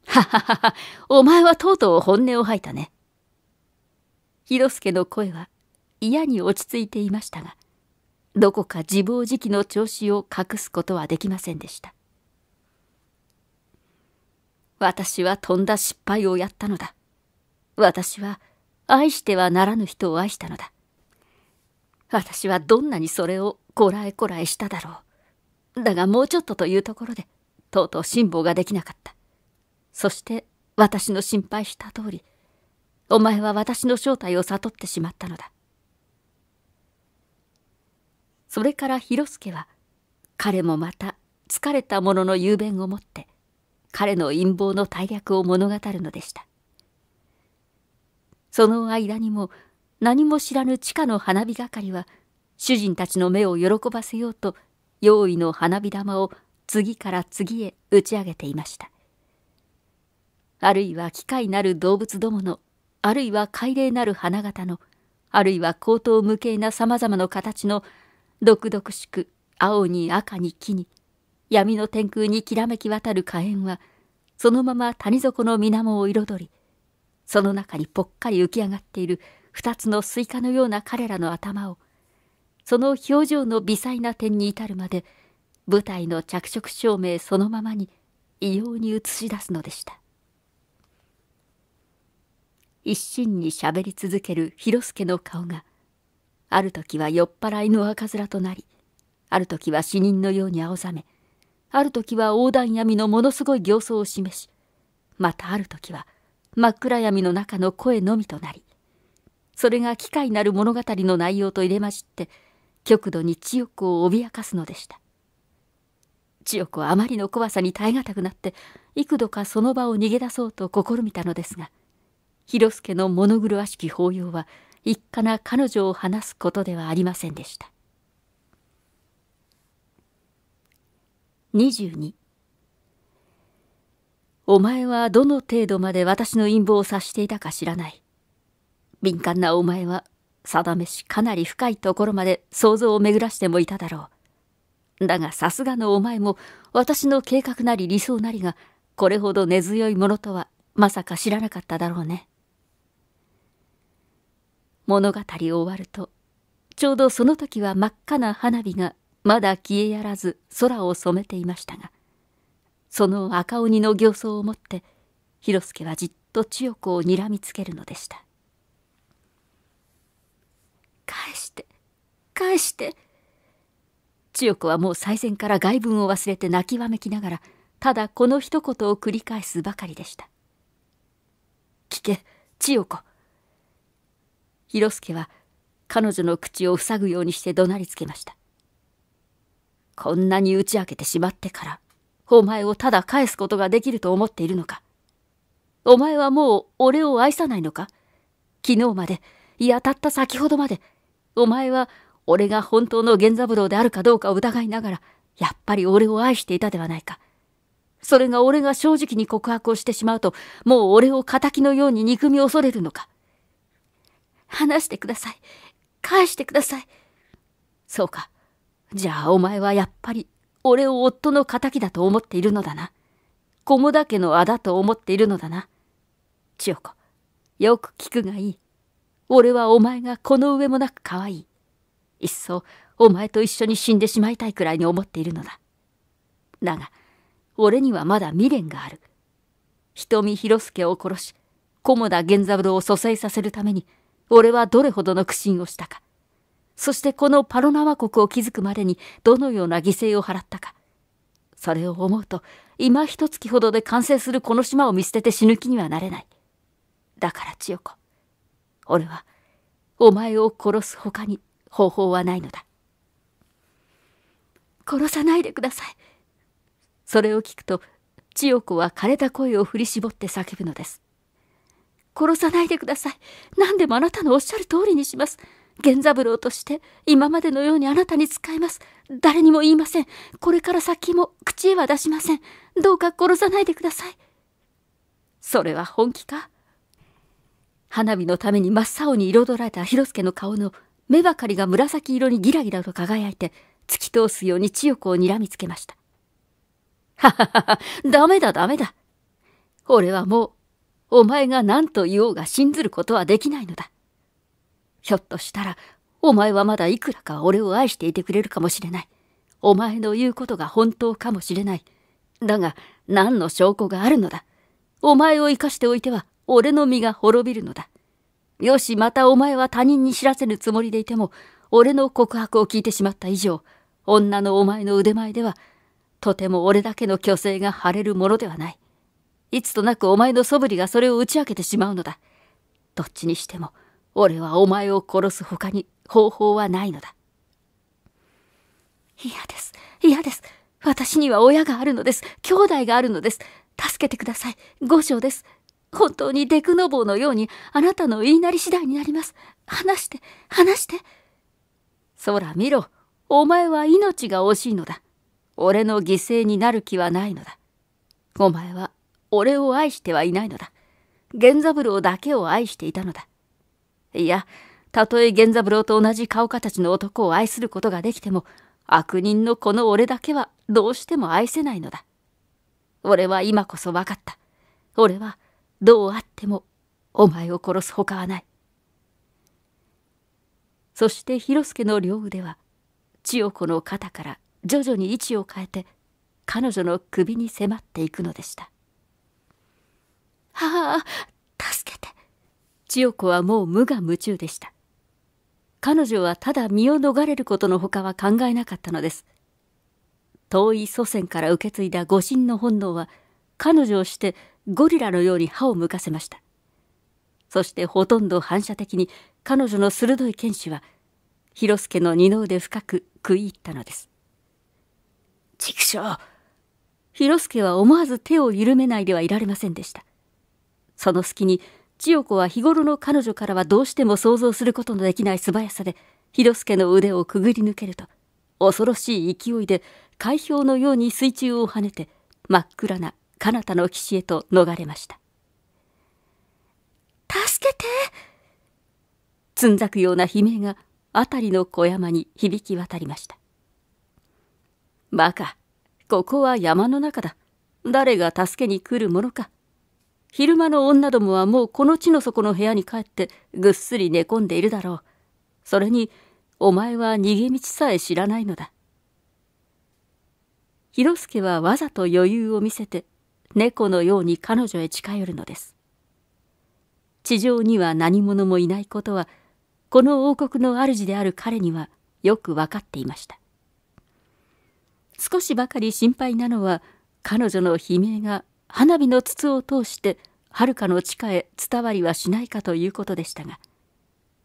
はははは、お前はとうとう本音を吐いたね。広助の声は嫌に落ち着いていましたが、どこか自暴自棄の調子を隠すことはできませんでした私はとんだ失敗をやったのだ私は愛してはならぬ人を愛したのだ私はどんなにそれをこらえこらえしただろうだがもうちょっとというところでとうとう辛抱ができなかったそして私の心配した通りお前は私の正体を悟ってしまったのだそれから広助は彼もまた疲れた者の雄弁をもって彼の陰謀の大略を物語るのでしたその間にも何も知らぬ地下の花火係は主人たちの目を喜ばせようと用意の花火玉を次から次へ打ち上げていましたあるいは機械なる動物どものあるいは海霊なる花形のあるいは高等無形なさまざまな形の毒々しく青に赤に木に闇の天空にきらめき渡る火炎はそのまま谷底の水面を彩りその中にぽっかり浮き上がっている二つのスイカのような彼らの頭をその表情の微細な点に至るまで舞台の着色照明そのままに異様に映し出すのでした一心にしゃべり続ける広助の顔がある時は酔っ払いの赤面となりある時は死人のように青ざめある時は横断闇のものすごい形相を示しまたある時は真っ暗闇の中の声のみとなりそれが機械なる物語の内容と入れ混じって極度に千代子を脅かすのでした千代子はあまりの怖さに耐え難くなって幾度かその場を逃げ出そうと試みたのですが広助の物狂わしき法要は一家な彼女を話すことではありませんでした22お前はどの程度まで私の陰謀を察していたか知らない敏感なお前は定めしかなり深いところまで想像を巡らしてもいただろうだがさすがのお前も私の計画なり理想なりがこれほど根強いものとはまさか知らなかっただろうね物語終わるとちょうどその時は真っ赤な花火がまだ消えやらず空を染めていましたがその赤鬼の形相をもって広助はじっと千代子をにらみつけるのでした返して返して千代子はもう最前から外文を忘れて泣きわめきながらただこの一言を繰り返すばかりでした「聞け千代子広助は彼女の口を塞ぐようにして怒鳴りつけました。こんなに打ち明けてしまってから、お前をただ返すことができると思っているのか。お前はもう俺を愛さないのか昨日まで、いやたった先ほどまで、お前は俺が本当の源三郎であるかどうかを疑いながら、やっぱり俺を愛していたではないか。それが俺が正直に告白をしてしまうと、もう俺を仇のように憎み恐れるのか。話してください。返してください。そうか。じゃあお前はやっぱり、俺を夫の仇だと思っているのだな。菰田家のあだと思っているのだな。千代子、よく聞くがいい。俺はお前がこの上もなく可愛い。いっそ、お前と一緒に死んでしまいたいくらいに思っているのだ。だが、俺にはまだ未練がある。瞳広助を殺し、菰田源三郎を蘇生させるために、俺はどれほどの苦心をしたか。そしてこのパロナワ国を築くまでにどのような犠牲を払ったか。それを思うと、今一月ほどで完成するこの島を見捨てて死ぬ気にはなれない。だから千代子、俺は、お前を殺す他に方法はないのだ。殺さないでください。それを聞くと、千代子は枯れた声を振り絞って叫ぶのです。殺さないでください。何でもあなたのおっしゃる通りにします。源三郎として今までのようにあなたに使います。誰にも言いません。これから先も口へは出しません。どうか殺さないでください。それは本気か花火のために真っ青に彩られた広助の顔の目ばかりが紫色にギラギラと輝いて突き通すように千代子を睨みつけました。はははは、ダメだダメだ。俺はもうお前が何と言おうが信ずることはできないのだ。ひょっとしたら、お前はまだいくらか俺を愛していてくれるかもしれない。お前の言うことが本当かもしれない。だが、何の証拠があるのだ。お前を生かしておいては、俺の身が滅びるのだ。よし、またお前は他人に知らせぬつもりでいても、俺の告白を聞いてしまった以上、女のお前の腕前では、とても俺だけの虚勢が晴れるものではない。いつとなくお前のそぶりがそれを打ち明けてしまうのだ。どっちにしても、俺はお前を殺す他に方法はないのだ。嫌です。嫌です。私には親があるのです。兄弟があるのです。助けてください。五条です。本当にデクノボーのようにあなたの言いなり次第になります。話して、話して。そら見ろ。お前は命が惜しいのだ。俺の犠牲になる気はないのだ。お前は俺を愛してはいないのだ。源三郎だけを愛していたのだ。いや、たとえ源三郎と同じ顔形の男を愛することができても、悪人のこの俺だけはどうしても愛せないのだ。俺は今こそ分かった。俺はどうあってもお前を殺すほかはない。そして広助の両腕は千代子の肩から徐々に位置を変えて彼女の首に迫っていくのでした。ああ、助けて。千代子はもう無我夢中でした。彼女はただ身を逃れることのほかは考えなかったのです。遠い祖先から受け継いだ護身の本能は、彼女をしてゴリラのように歯を向かせました。そしてほとんど反射的に彼女の鋭い剣士は、広助の二の腕深く食い入ったのです。畜生広助は思わず手を緩めないではいられませんでした。その隙に千代子は日頃の彼女からはどうしても想像することのできない素早さで広助の腕をくぐり抜けると恐ろしい勢いで海氷のように水中を跳ねて真っ暗な彼方の岸へと逃れました助けてつんざくような悲鳴が辺りの小山に響き渡りましたバカここは山の中だ誰が助けに来るものか昼間の女どもはもうこの地の底の部屋に帰ってぐっすり寝込んでいるだろう。それに、お前は逃げ道さえ知らないのだ。広助はわざと余裕を見せて、猫のように彼女へ近寄るのです。地上には何者もいないことは、この王国の主である彼にはよく分かっていました。少しばかり心配なのは、彼女の悲鳴が花火の筒を通してはるかの地下へ伝わりはしないかということでしたが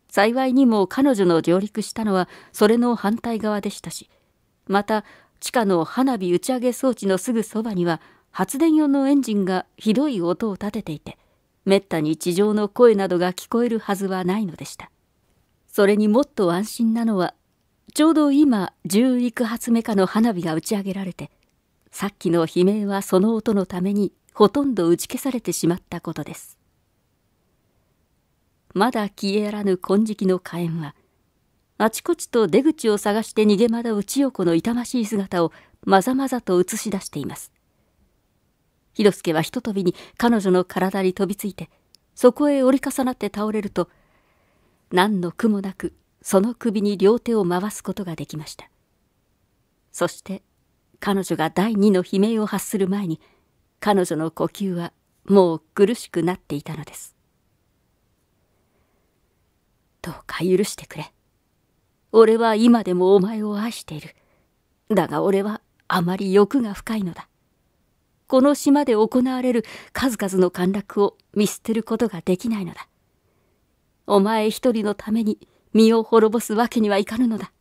幸いにも彼女の上陸したのはそれの反対側でしたしまた地下の花火打ち上げ装置のすぐそばには発電用のエンジンがひどい音を立てていてめったに地上の声などが聞こえるはずはないのでしたそれにもっと安心なのはちょうど今11発目かの花火が打ち上げられてさっきの悲鳴はその音のためにほとんど打ち消されてしまったことですまだ消えらぬ金色の火炎はあちこちと出口を探して逃げ惑う千代子の痛ましい姿をまざまざと映し出しています広助はひとたびに彼女の体に飛びついてそこへ折り重なって倒れると何の苦もなくその首に両手を回すことができましたそして彼女が第二の悲鳴を発する前に彼女の呼吸はもう苦しくなっていたのです。どうか許してくれ。俺は今でもお前を愛している。だが俺はあまり欲が深いのだ。この島で行われる数々の陥落を見捨てることができないのだ。お前一人のために身を滅ぼすわけにはいかぬのだ。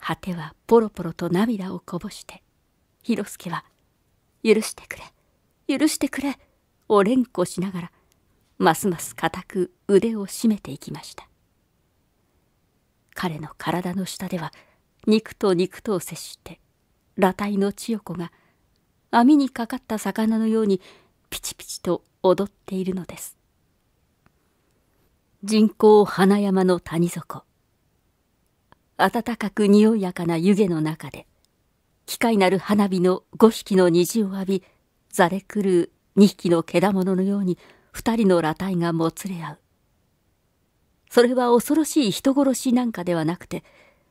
果てはポロポロと涙をこぼして、広助は許してくれ許してくれを連呼しながらますます固く腕を締めていきました彼の体の下では肉と肉とを接して裸体の千代子が網にかかった魚のようにピチピチと踊っているのです人工花山の谷底暖かくにおやかな湯気の中で機械なる花火の5匹の虹を浴び、ざれ狂う2匹の獣のように2人の裸体がもつれ合う。それは恐ろしい人殺しなんかではなくて、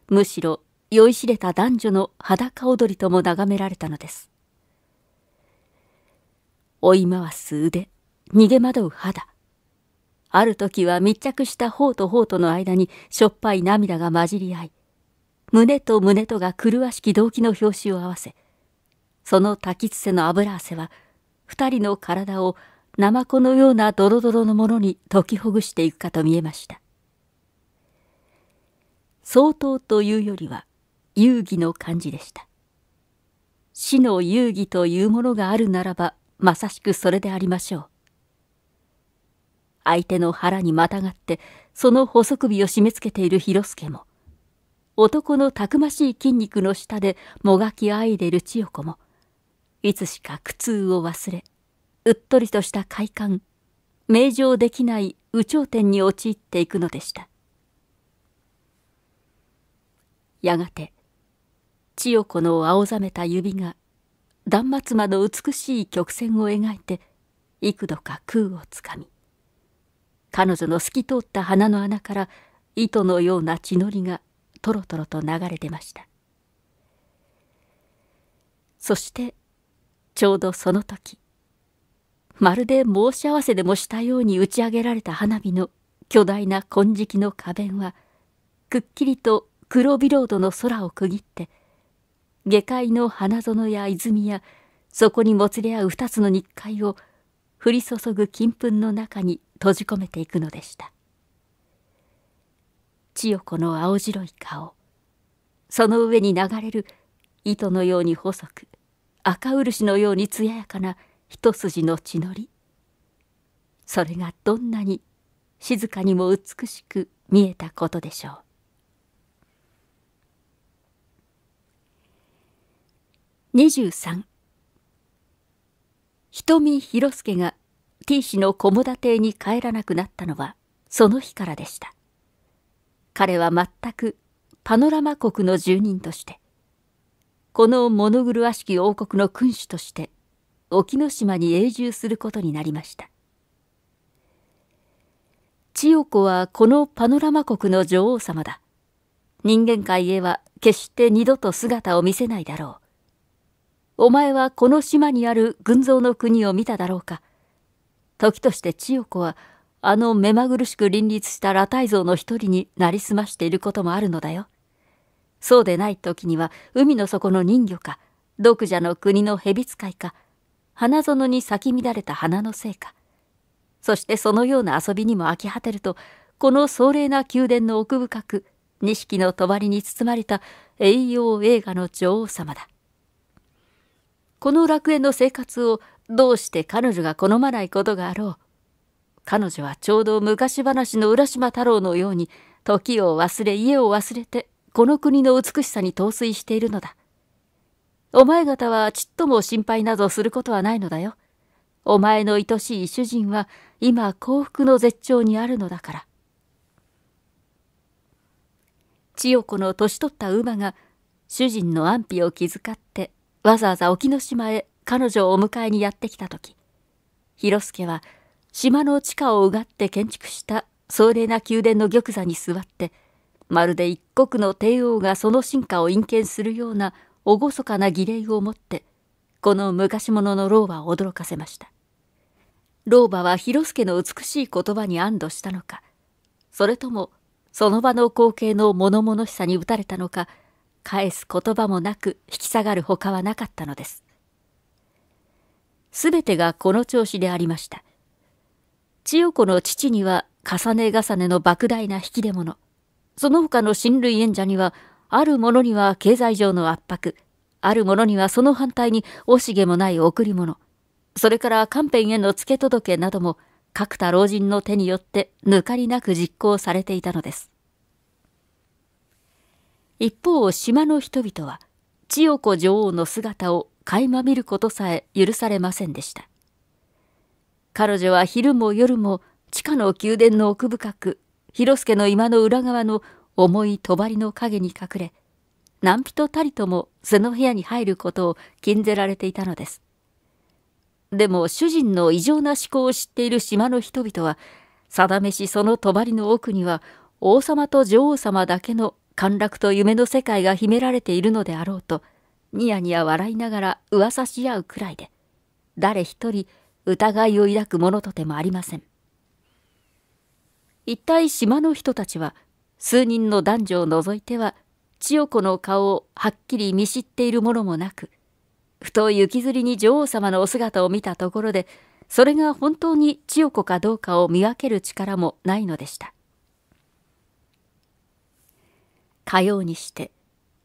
むしろ酔いしれた男女の裸踊りとも眺められたのです。追い回す腕、逃げ惑う肌。ある時は密着した頬と頬との間にしょっぱい涙が混じり合い、胸と胸とが狂わしき動機の拍子を合わせ、その滝つせの油汗は、二人の体をナマコのようなドロドロのものに解きほぐしていくかと見えました。相当というよりは、遊戯の感じでした。死の遊戯というものがあるならば、まさしくそれでありましょう。相手の腹にまたがって、その細首を締め付けている広助も、男のたくましい筋肉の下でもがきあいでる千代子も、いつしか苦痛を忘れ、うっとりとした快感、名状できない有頂天に陥っていくのでした。やがて、千代子の青ざめた指が、断末魔の美しい曲線を描いて、幾度か空をつかみ、彼女の透き通った鼻の穴から糸のような血のりがとろとろと流れてましたそしてちょうどその時まるで申し合わせでもしたように打ち上げられた花火の巨大な金色の花弁はくっきりと黒ビロードの空を区切って下界の花園や泉やそこにもつれ合う二つの日界を降り注ぐ金粉の中に閉じ込めていくのでした。千代子の青白い顔その上に流れる糸のように細く赤漆のように艶やかな一筋の血のりそれがどんなに静かにも美しく見えたことでしょう十三瞳広助が T 氏の菰田邸に帰らなくなったのはその日からでした彼は全くパノラマ国の住人として、この物狂しき王国の君主として、沖ノ島に永住することになりました。千代子はこのパノラマ国の女王様だ。人間界へは決して二度と姿を見せないだろう。お前はこの島にある群像の国を見ただろうか。時として千代子はあの目まぐるしく林立した羅体像の一人になりすましていることもあるのだよ。そうでない時には海の底の人魚か、独者の国の蛇使いか、花園に咲き乱れた花のせいか、そしてそのような遊びにも飽き果てると、この壮麗な宮殿の奥深く、錦の帳に包まれた栄養映画の女王様だ。この楽園の生活をどうして彼女が好まないことがあろう。彼女はちょうど昔話の浦島太郎のように時を忘れ家を忘れてこの国の美しさに陶酔しているのだ。お前方はちっとも心配などすることはないのだよ。お前の愛しい主人は今幸福の絶頂にあるのだから。千代子の年取った馬が主人の安否を気遣ってわざわざ沖ノ島へ彼女をお迎えにやってきた時広助は島の地下をうがって建築した壮麗な宮殿の玉座に座って、まるで一国の帝王がその進化を隠見するような厳かな儀礼をもって、この昔物の老婆を驚かせました。老婆は広助の美しい言葉に安堵したのか、それともその場の光景の物々しさに打たれたのか、返す言葉もなく引き下がるほかはなかったのです。すべてがこの調子でありました。千代子の父には重ね重ねの莫大な引き出物。その他の親類縁者には、ある者には経済上の圧迫、ある者にはその反対に惜しげもない贈り物、それから官辺への付け届けなども、角田老人の手によって抜かりなく実行されていたのです。一方、島の人々は、千代子女王の姿を垣間見ることさえ許されませんでした。彼女は昼も夜も地下の宮殿の奥深く、広助の居間の裏側の重い帳の陰に隠れ、何人たりともその部屋に入ることを禁ぜられていたのです。でも主人の異常な思考を知っている島の人々は、定めしその帳の奥には王様と女王様だけの陥落と夢の世界が秘められているのであろうと、ニヤニヤ笑いながら噂し合うくらいで、誰一人疑いを抱くものとてもありません。一体島の人たちは数人の男女を除いては千代子の顔をはっきり見知っているものもなくふと雪吊りに女王様のお姿を見たところでそれが本当に千代子かどうかを見分ける力もないのでした。かようにして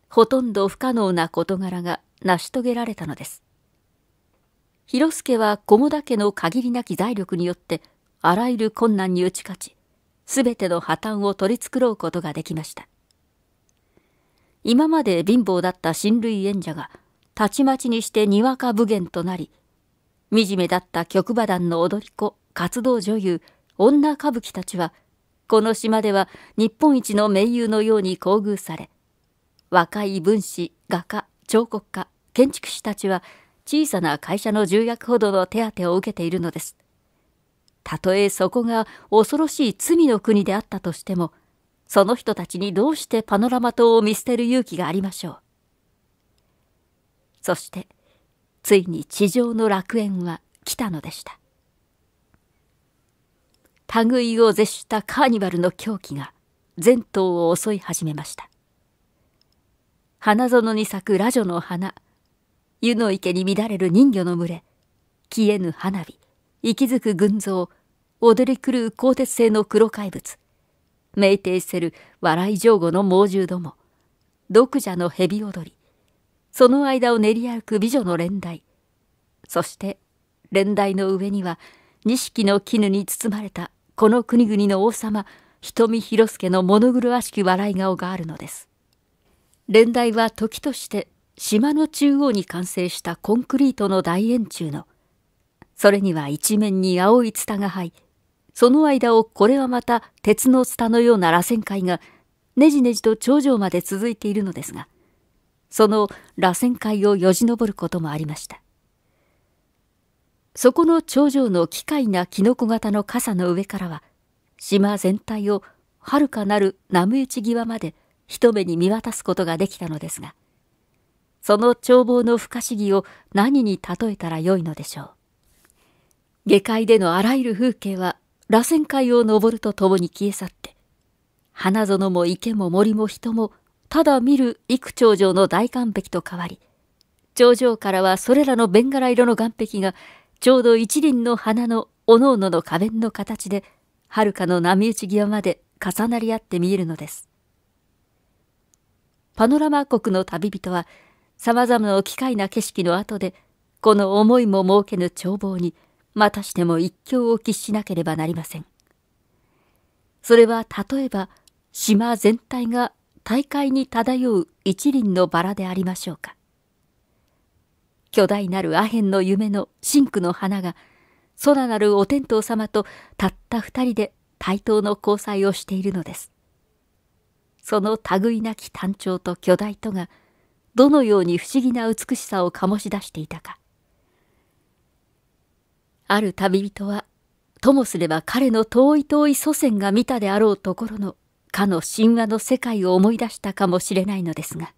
ほとんど不可能な事柄が成し遂げられたのです。広助は菰田家の限りなき財力によってあらゆる困難に打ち勝ち全ての破綻を取り繕うことができました今まで貧乏だった親類縁者がたちまちにしてにわか武元となり惨めだった曲馬団の踊り子活動女優女歌舞伎たちはこの島では日本一の名優のように厚遇され若い文士画家彫刻家建築士たちは小さな会社の重役ほどの手当を受けているのです。たとえそこが恐ろしい罪の国であったとしても、その人たちにどうしてパノラマ島を見捨てる勇気がありましょう。そして、ついに地上の楽園は来たのでした。類いを絶したカーニバルの狂気が全島を襲い始めました。花園に咲くラジオの花、湯の池に乱れる人魚の群れ、消えぬ花火、息づく群像、踊り狂う鋼鉄製の黒怪物、酩酊せる笑い上後の猛獣ども、独者の蛇踊り、その間を練り歩く美女の連台、そして連台の上には錦の絹に包まれたこの国々の王様、瞳広助の物狂わしき笑い顔があるのです。連台は時として島の中央に完成したコンクリートの大円柱のそれには一面に青いツタが入いその間をこれはまた鉄のツタのような螺旋階がねじねじと頂上まで続いているのですがその螺旋階をよじ登ることもありましたそこの頂上の奇怪なキノコ型の傘の上からは島全体をはるかなる波打ち際まで一目に見渡すことができたのですがその眺望の不可思議を何に例えたらよいのでしょう。下界でのあらゆる風景は、螺旋階を登るとともに消え去って、花園も池も森も人も、ただ見る幾頂上の大岩壁と変わり、頂上からはそれらのベンガラ色の岩壁が、ちょうど一輪の花のおのおのの花弁の形で、はるかの波打ち際まで重なり合って見えるのです。パノラマ国の旅人は、さまざまな機械な景色の後でこの思いも設けぬ眺望にまたしても一興を喫しなければなりませんそれは例えば島全体が大海に漂う一輪のバラでありましょうか巨大なるアヘンの夢の真紅の花が空なるお天道様とたった二人で対等の交際をしているのですその類なき単調と巨大とがどのように不思議な美しさを醸し出していたかある旅人はともすれば彼の遠い遠い祖先が見たであろうところのかの神話の世界を思い出したかもしれないのですが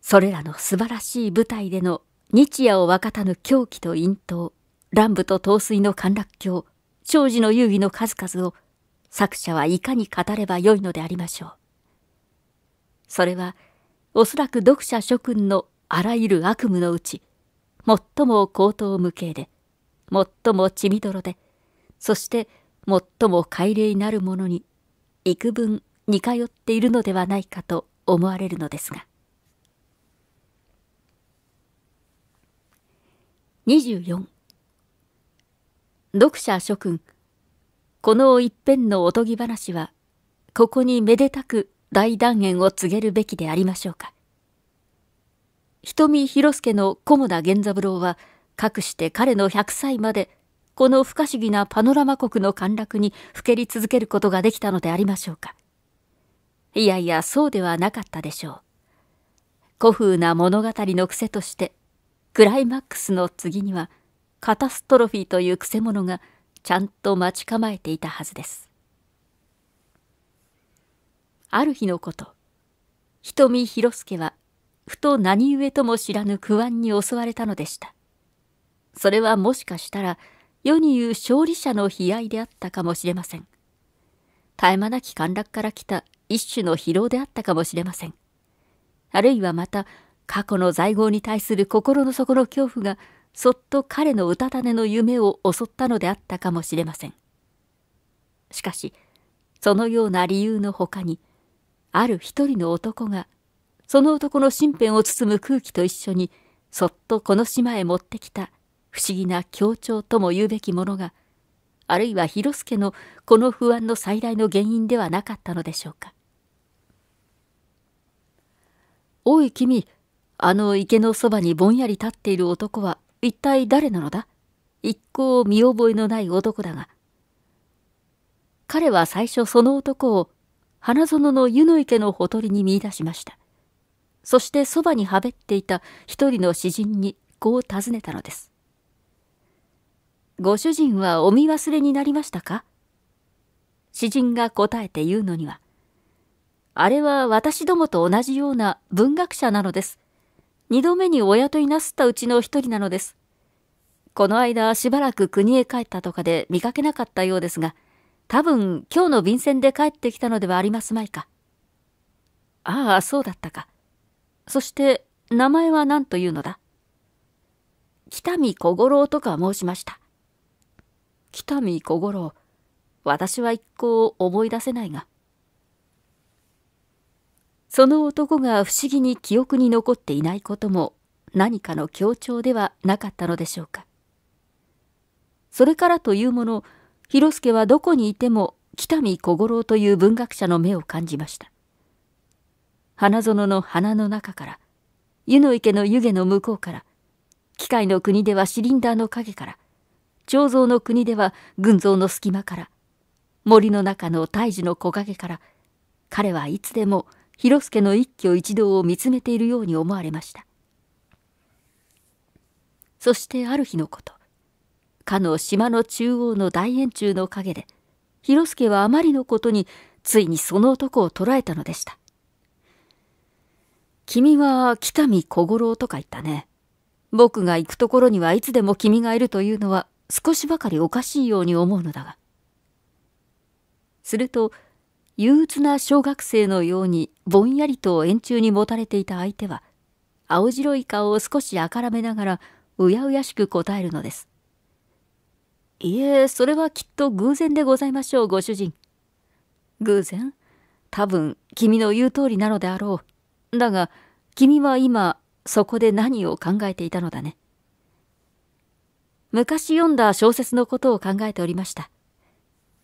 それらの素晴らしい舞台での日夜を分かたぬ狂気と陰頭乱舞と陶酔の陥落橋長寿の遊戯の数々を作者はいかに語ればよいのでありましょう。それはおそらく読者諸君のあらゆる悪夢のうち、最も高等無形で、最も血みどろで、そして最も快霊なるものに、幾分似通っているのではないかと思われるのですが。24読者諸君この一辺のおとぎ話はここにめでたく大断言を告げるべきでありましょうか。瞳広助の菰田源三郎は、かくして彼の100歳まで、この不可思議なパノラマ国の陥落にふけり続けることができたのでありましょうか。いやいや、そうではなかったでしょう。古風な物語の癖として、クライマックスの次には、カタストロフィーというく者がちゃんと待ち構えていたはずです。ある日のこと瞳広助はふと何故とも知らぬ不安に襲われたのでしたそれはもしかしたら世に言う勝利者の悲哀であったかもしれません絶え間なき陥落から来た一種の疲労であったかもしれませんあるいはまた過去の在業に対する心の底の恐怖がそっと彼のうたた寝の夢を襲ったのであったかもしれませんしかしそのような理由のほかにある一人の男が、その男の身辺を包む空気と一緒に、そっとこの島へ持ってきた、不思議な協調とも言うべきものが、あるいは広助のこの不安の最大の原因ではなかったのでしょうか。おい君、あの池のそばにぼんやり立っている男は一体誰なのだ一向見覚えのない男だが。彼は最初その男を花園の湯の池のほとりに見出しました。そしてそばにはべっていた一人の詩人にこう尋ねたのです。ご主人はお見忘れになりましたか詩人が答えて言うのには、あれは私どもと同じような文学者なのです。二度目にお雇いなすったうちの一人なのです。この間しばらく国へ帰ったとかで見かけなかったようですが、多分今日の便箋で帰ってきたのではありますまいか。ああ、そうだったか。そして、名前は何というのだ北見小五郎とか申しました。北見小五郎。私は一向思い出せないが。その男が不思議に記憶に残っていないことも何かの協調ではなかったのでしょうか。それからというもの、広助はどこにいても北見小五郎という文学者の目を感じました。花園の花の中から、湯の池の湯気の向こうから、機械の国ではシリンダーの影から、彫像の国では群像の隙間から、森の中の胎児の木陰から、彼はいつでも広助の一挙一動を見つめているように思われました。そしてある日のこと、かの島の中央の大円柱の陰で、広助はあまりのことについにその男を捕らえたのでした。君は北見小五郎とか言ったね。僕が行くところにはいつでも君がいるというのは少しばかりおかしいように思うのだが。すると、憂鬱な小学生のようにぼんやりと円柱にもたれていた相手は、青白い顔を少しあからめながらうやうやしく答えるのです。いえ、それはきっと偶然でございましょう、ご主人。偶然多分、君の言う通りなのであろう。だが、君は今、そこで何を考えていたのだね。昔読んだ小説のことを考えておりました。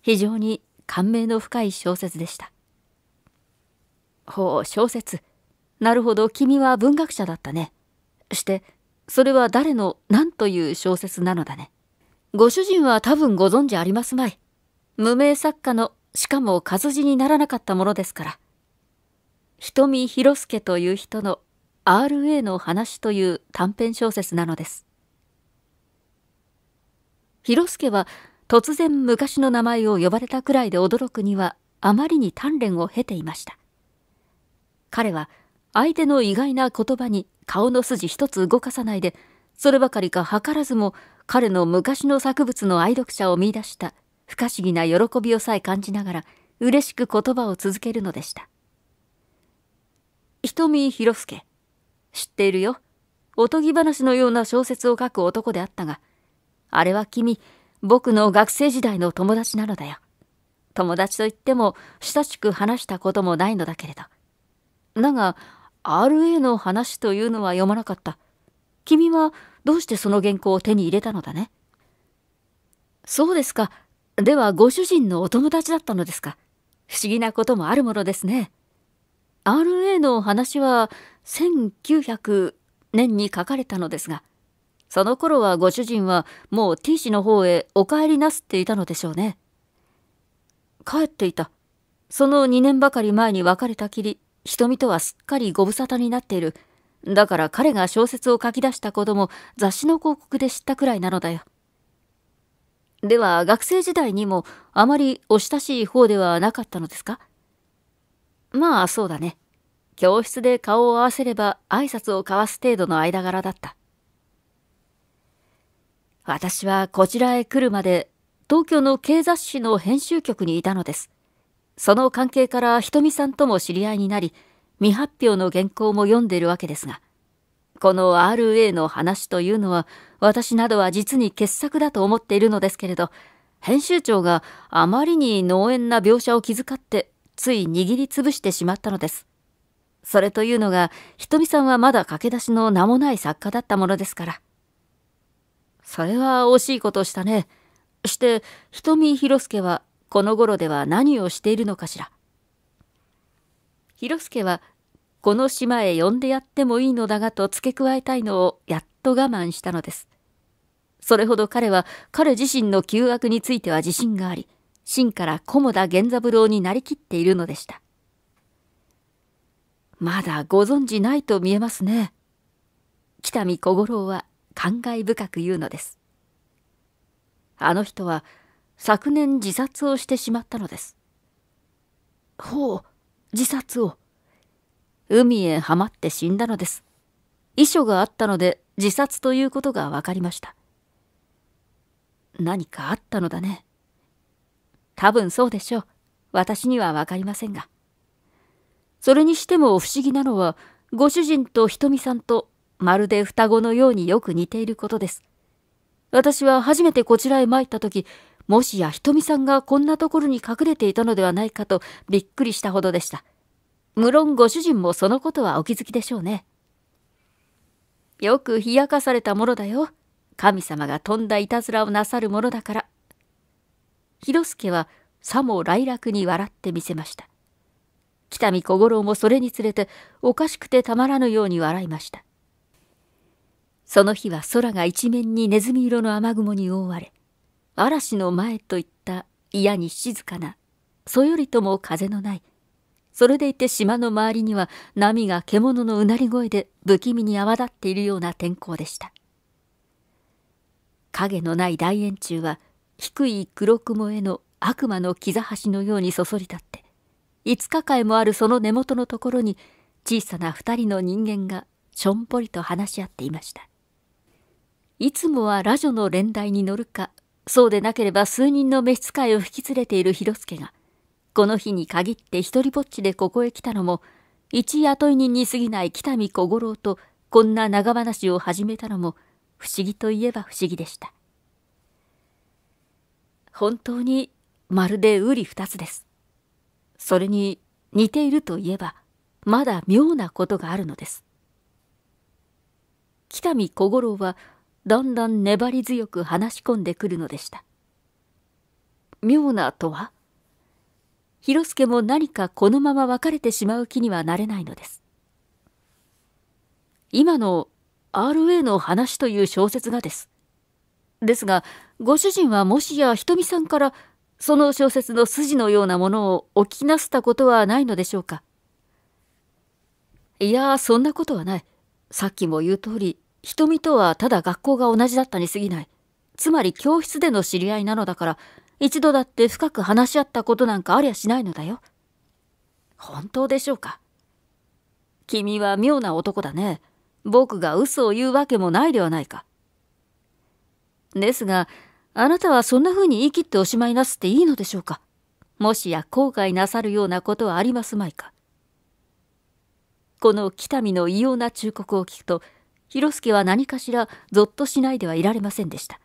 非常に感銘の深い小説でした。ほう、小説。なるほど、君は文学者だったね。して、それは誰の何という小説なのだね。ご主人は多分ご存知ありますまい。無名作家の、しかも活字にならなかったものですから。瞳広助という人の RA の話という短編小説なのです。広助は突然昔の名前を呼ばれたくらいで驚くにはあまりに鍛錬を経ていました。彼は相手の意外な言葉に顔の筋一つ動かさないで、そればかりか図らずも彼の昔の作物の愛読者を見出した不可思議な喜びをさえ感じながら嬉しく言葉を続けるのでした。瞳弘介。知っているよ。おとぎ話のような小説を書く男であったが、あれは君、僕の学生時代の友達なのだよ。友達と言っても親しく話したこともないのだけれど。だが、RA の話というのは読まなかった。君はどうしてその原稿を手に入れたのだねそうですか。ではご主人のお友達だったのですか。不思議なこともあるものですね。RA の話は1900年に書かれたのですが、その頃はご主人はもう T 氏の方へお帰りなすっていたのでしょうね。帰っていた。その2年ばかり前に別れたきり、瞳とはすっかりご無沙汰になっているだから彼が小説を書き出したことも雑誌の広告で知ったくらいなのだよ。では学生時代にもあまりお親しい方ではなかったのですかまあそうだね。教室で顔を合わせれば挨拶を交わす程度の間柄だった。私はこちらへ来るまで東京の経雑誌の編集局にいたのです。その関係からひとみさんとも知り合いになり、未発表の原稿も読んでるわけですが、この RA の話というのは、私などは実に傑作だと思っているのですけれど、編集長があまりに農園な描写を気遣って、つい握りつぶしてしまったのです。それというのが、ひとみさんはまだ駆け出しの名もない作家だったものですから。それは惜しいことをしたね。して、ひとみひろすけは、この頃では何をしているのかしら。広助は、この島へ呼んでやってもいいのだがと付け加えたいのをやっと我慢したのです。それほど彼は彼自身の旧悪については自信があり、真から菰田源三郎になりきっているのでした。まだご存じないと見えますね。北見小五郎は感慨深く言うのです。あの人は昨年自殺をしてしまったのです。ほう。自殺を。海へはまって死んだのです。遺書があったので自殺ということが分かりました。何かあったのだね。多分そうでしょう。私には分かりませんが。それにしても不思議なのは、ご主人とひとみさんとまるで双子のようによく似ていることです。私は初めてこちらへ参った時、もしやひとみさんがこんなところに隠れていたのではないかとびっくりしたほどでした。無論ご主人もそのことはお気づきでしょうね。よく冷やかされたものだよ。神様がとんだいたずらをなさるものだから。広助はさも来楽に笑ってみせました。北見小五郎もそれにつれておかしくてたまらぬように笑いました。その日は空が一面にネズミ色の雨雲に覆われ、嵐の前といった嫌に静かな、そよりとも風のない、それでいて島の周りには波が獣のうなり声で不気味に泡立っているような天候でした。影のない大円柱は低い黒雲への悪魔の兆橋のようにそそり立って、5日間もあるその根元のところに小さな2人の人間がしょんぼりと話し合っていました。いつもはラジオの連台に乗るかそうでなければ数人の召使いを引き連れている広助が、この日に限って一人ぼっちでここへ来たのも、一雇い人に過ぎない北見小五郎とこんな長話を始めたのも、不思議といえば不思議でした。本当にまるで瓜二つです。それに似ているといえば、まだ妙なことがあるのです。北見小五郎はだんだん粘り強く話し込んでくるのでした。妙なとは広助も何かこのまま別れてしまう気にはなれないのです。今の RA の話という小説がです。ですが、ご主人はもしやひとみさんからその小説の筋のようなものをお聞きなすったことはないのでしょうかいや、そんなことはない。さっきも言う通り、瞳とはただ学校が同じだったに過ぎない。つまり教室での知り合いなのだから、一度だって深く話し合ったことなんかありゃしないのだよ。本当でしょうか君は妙な男だね。僕が嘘を言うわけもないではないか。ですが、あなたはそんな風に言い切っておしまいなすっていいのでしょうかもしや後悔なさるようなことはありますまいかこの北見の異様な忠告を聞くと、広助は何かしらぞっとしないではいられませんでした。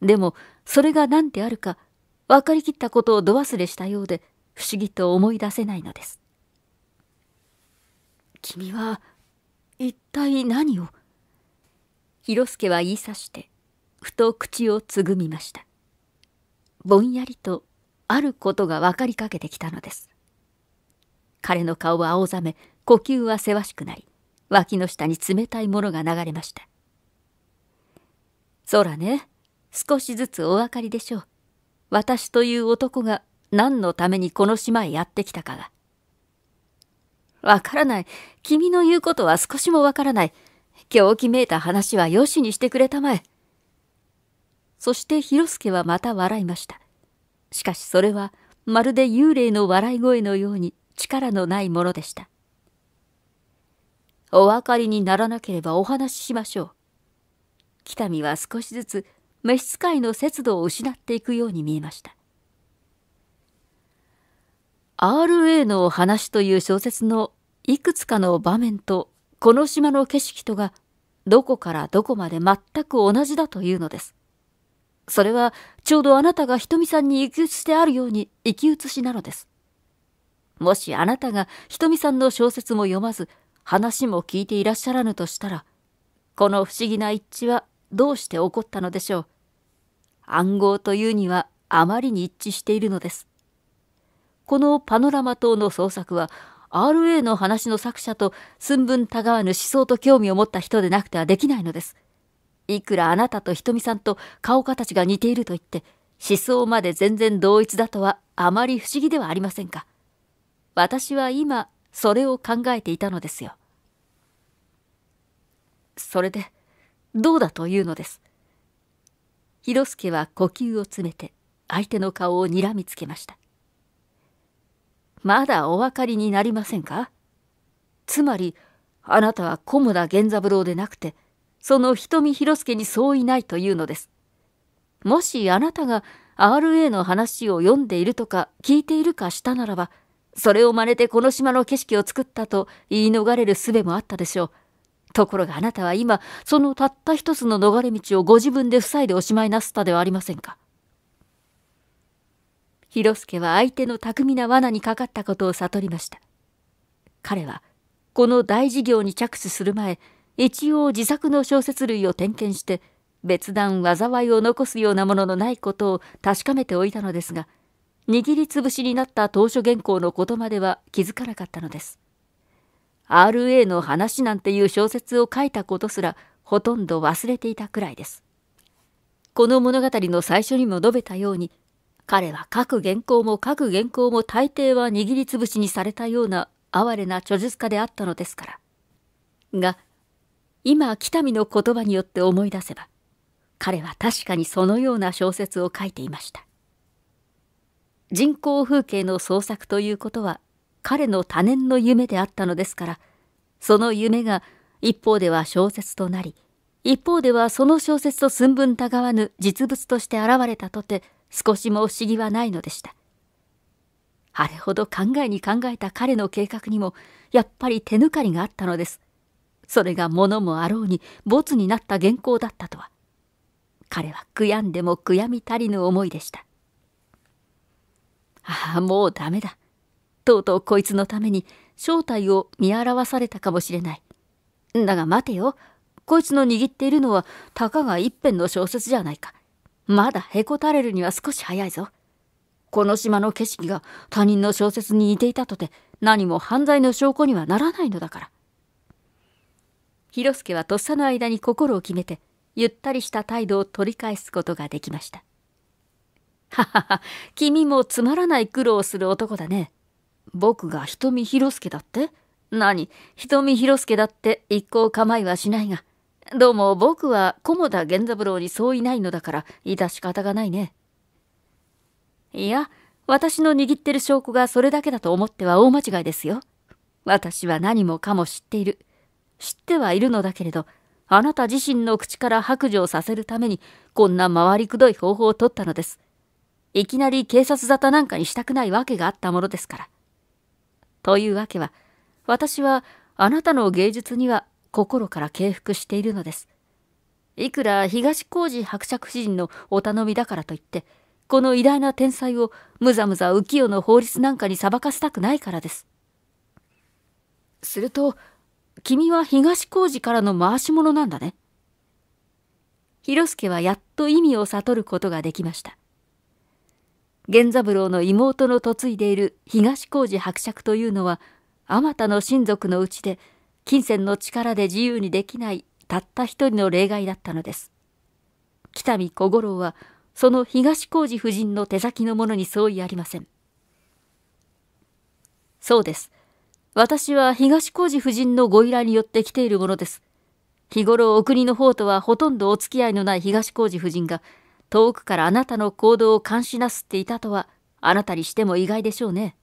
でも、それが何であるか、分かりきったことを度忘れしたようで、不思議と思い出せないのです。君は、一体何を広助は言いさして、ふと口をつぐみました。ぼんやりと、あることが分かりかけてきたのです。彼の顔は青ざめ、呼吸はせわしくなり、脇の下に冷たいものが流れました。空ね、少しずつお分かりでしょう。私という男が何のためにこの島へやってきたかが。わからない。君の言うことは少しもわからない。狂気めいた話はよしにしてくれたまえ。そして広助はまた笑いました。しかしそれはまるで幽霊の笑い声のように力のないものでした。お分かりにならなければお話ししましょう。北見は少しずつ召使いの節度を失っていくように見えました。R.A. の話という小説のいくつかの場面とこの島の景色とがどこからどこまで全く同じだというのです。それはちょうどあなたがひとみさんに行き移してあるように生き写しなのです。もしあなたがひとみさんの小説も読まず話も聞いていらっしゃらぬとしたら、この不思議な一致はどうして起こったのでしょう。暗号というにはあまりに一致しているのです。このパノラマ島の創作は、RA の話の作者と寸分たがわぬ思想と興味を持った人でなくてはできないのです。いくらあなたとひとみさんと顔形が似ていると言って、思想まで全然同一だとはあまり不思議ではありませんか。私は今それを考えていたのですよ。それで、どうだというのです。広助は呼吸を詰めて、相手の顔をにらみつけました。まだお分かりになりませんかつまり、あなたは菰田源三郎でなくて、その瞳広助に相違ないというのです。もしあなたが RA の話を読んでいるとか聞いているかしたならば、それを真似てこの島の景色を作ったと言い逃れる術もあったでしょう。ところがあなたは今、そのたった一つの逃れ道をご自分で塞いでおしまいなすったではありませんか。広助は相手の巧みな罠にかかったことを悟りました。彼は、この大事業に着手する前、一応自作の小説類を点検して、別段災いを残すようなもののないことを確かめておいたのですが、握りつぶしになった当初原稿のことまでは気づかなかったのです。RA の話なんていう小説を書いたことすらほとんど忘れていたくらいです。この物語の最初にも述べたように、彼は各原稿も各原稿も大抵は握りつぶしにされたような哀れな著述家であったのですから。が、今、北見の言葉によって思い出せば、彼は確かにそのような小説を書いていました。人工風景の創作ということは彼の多年の夢であったのですからその夢が一方では小説となり一方ではその小説と寸分たがわぬ実物として現れたとて少しも不思議はないのでしたあれほど考えに考えた彼の計画にもやっぱり手抜かりがあったのですそれが物もあろうに没になった原稿だったとは彼は悔やんでも悔やみ足りぬ思いでしたああ、もうダメだ。とうとうこいつのために正体を見表されたかもしれない。だが待てよ。こいつの握っているのはたかが一辺の小説じゃないか。まだへこたれるには少し早いぞ。この島の景色が他人の小説に似ていたとて何も犯罪の証拠にはならないのだから。広助はとっさの間に心を決めてゆったりした態度を取り返すことができました。ははは、君もつまらない苦労する男だね。僕が瞳広介だって何瞳広介だって一向構いはしないが。どうも僕は菰田源三郎にそういないのだから致し方がないね。いや、私の握ってる証拠がそれだけだと思っては大間違いですよ。私は何もかも知っている。知ってはいるのだけれど、あなた自身の口から白状させるために、こんな回りくどい方法を取ったのです。いきなり警察沙汰なんかにしたくないわけがあったものですから。というわけは、私はあなたの芸術には心から敬服しているのです。いくら東小路伯爵夫人のお頼みだからといって、この偉大な天才をむざむざ浮世の法律なんかに裁かせたくないからです。すると、君は東小路からの回し者なんだね。広助はやっと意味を悟ることができました。源三郎の妹の嫁いでいる東浩二伯爵というのはあまたの親族のうちで金銭の力で自由にできないたった一人の例外だったのです北見小五郎はその東浩二夫人の手先のものに相違ありませんそうです私は東浩二夫人のご依頼によって来ているものです日頃お国の方とはほとんどお付き合いのない東浩二夫人が遠くからあなたの行動を監視なすっていたとは、あなたにしても意外でしょうね。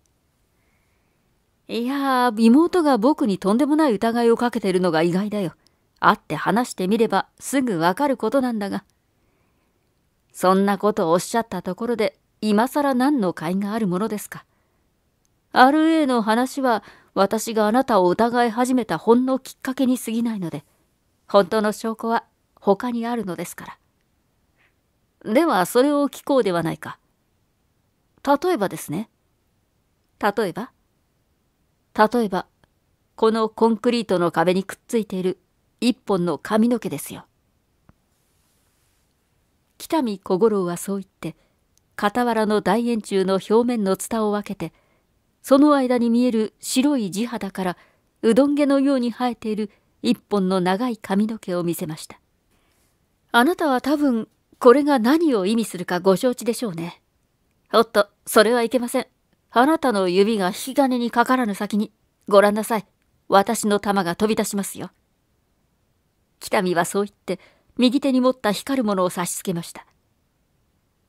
いや妹が僕にとんでもない疑いをかけてるのが意外だよ。会って話してみればすぐわかることなんだが。そんなことをおっしゃったところで、今更何の甲斐があるものですか。RA の話は私があなたを疑い始めたほんのきっかけに過ぎないので、本当の証拠は他にあるのですから。ではそれを聞こうではないか。例えばですね。例えば例えば、このコンクリートの壁にくっついている一本の髪の毛ですよ。北見小五郎はそう言って、傍らの大円柱の表面のツタを分けて、その間に見える白い地肌からうどん毛のように生えている一本の長い髪の毛を見せました。あなたは多分これが何を意味するかご承知でしょうね。おっと、それはいけません。あなたの指が引き金にかからぬ先に、ご覧なさい。私の玉が飛び出しますよ。北見はそう言って、右手に持った光るものを差し付けました。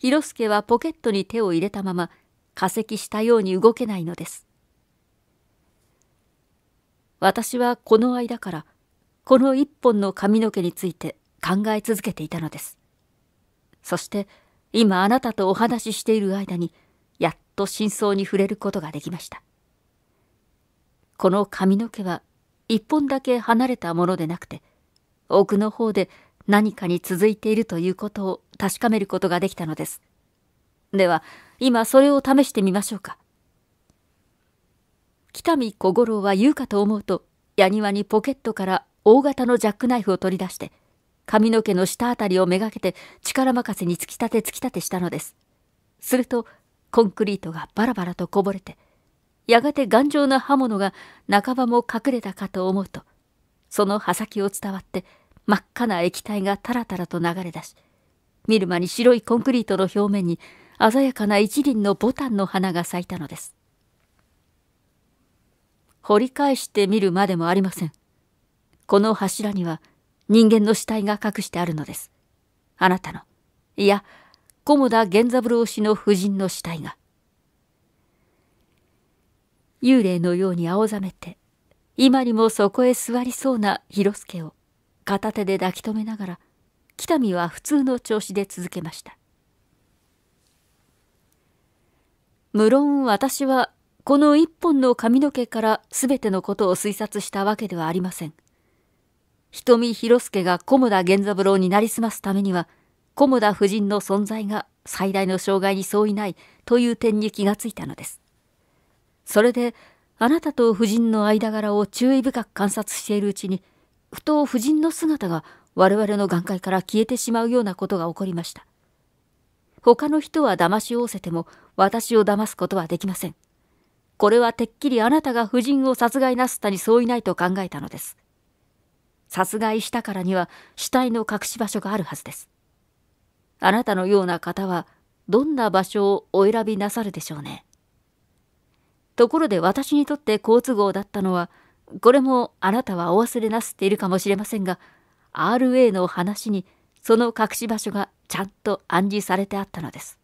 広助はポケットに手を入れたまま、化石したように動けないのです。私はこの間から、この一本の髪の毛について考え続けていたのです。そして今あなたとお話ししている間にやっと真相に触れることができました。この髪の毛は一本だけ離れたものでなくて奥の方で何かに続いているということを確かめることができたのです。では今それを試してみましょうか。北見小五郎は言うかと思うと、やにわにポケットから大型のジャックナイフを取り出して、髪の毛の下あたりをめがけて力任せに突き立て突き立てしたのです。すると、コンクリートがバラバラとこぼれて、やがて頑丈な刃物が半ばも隠れたかと思うと、その刃先を伝わって真っ赤な液体がタラタラと流れ出し、見る間に白いコンクリートの表面に鮮やかな一輪のボタンの花が咲いたのです。掘り返してみるまでもありません。この柱には、人間の死体が隠してあるのです。あなたの、いや、菰田源三郎氏の夫人の死体が。幽霊のように青ざめて、今にもそこへ座りそうな広助を片手で抱き留めながら、北見は普通の調子で続けました。無論私はこの一本の髪の毛から全てのことを推察したわけではありません。瞳広助が菰田源三郎になりすますためには、菰田夫人の存在が最大の障害に相違ないという点に気がついたのです。それで、あなたと夫人の間柄を注意深く観察しているうちに、ふと夫人の姿が我々の眼界から消えてしまうようなことが起こりました。他の人は騙しわせても私を騙すことはできません。これはてっきりあなたが夫人を殺害なすったに相違ないと考えたのです。殺害したからには死体の隠し場所があるはずです。あなたのような方はどんな場所をお選びなさるでしょうね。ところで私にとって好都合だったのは、これもあなたはお忘れなすっているかもしれませんが、RA の話にその隠し場所がちゃんと暗示されてあったのです。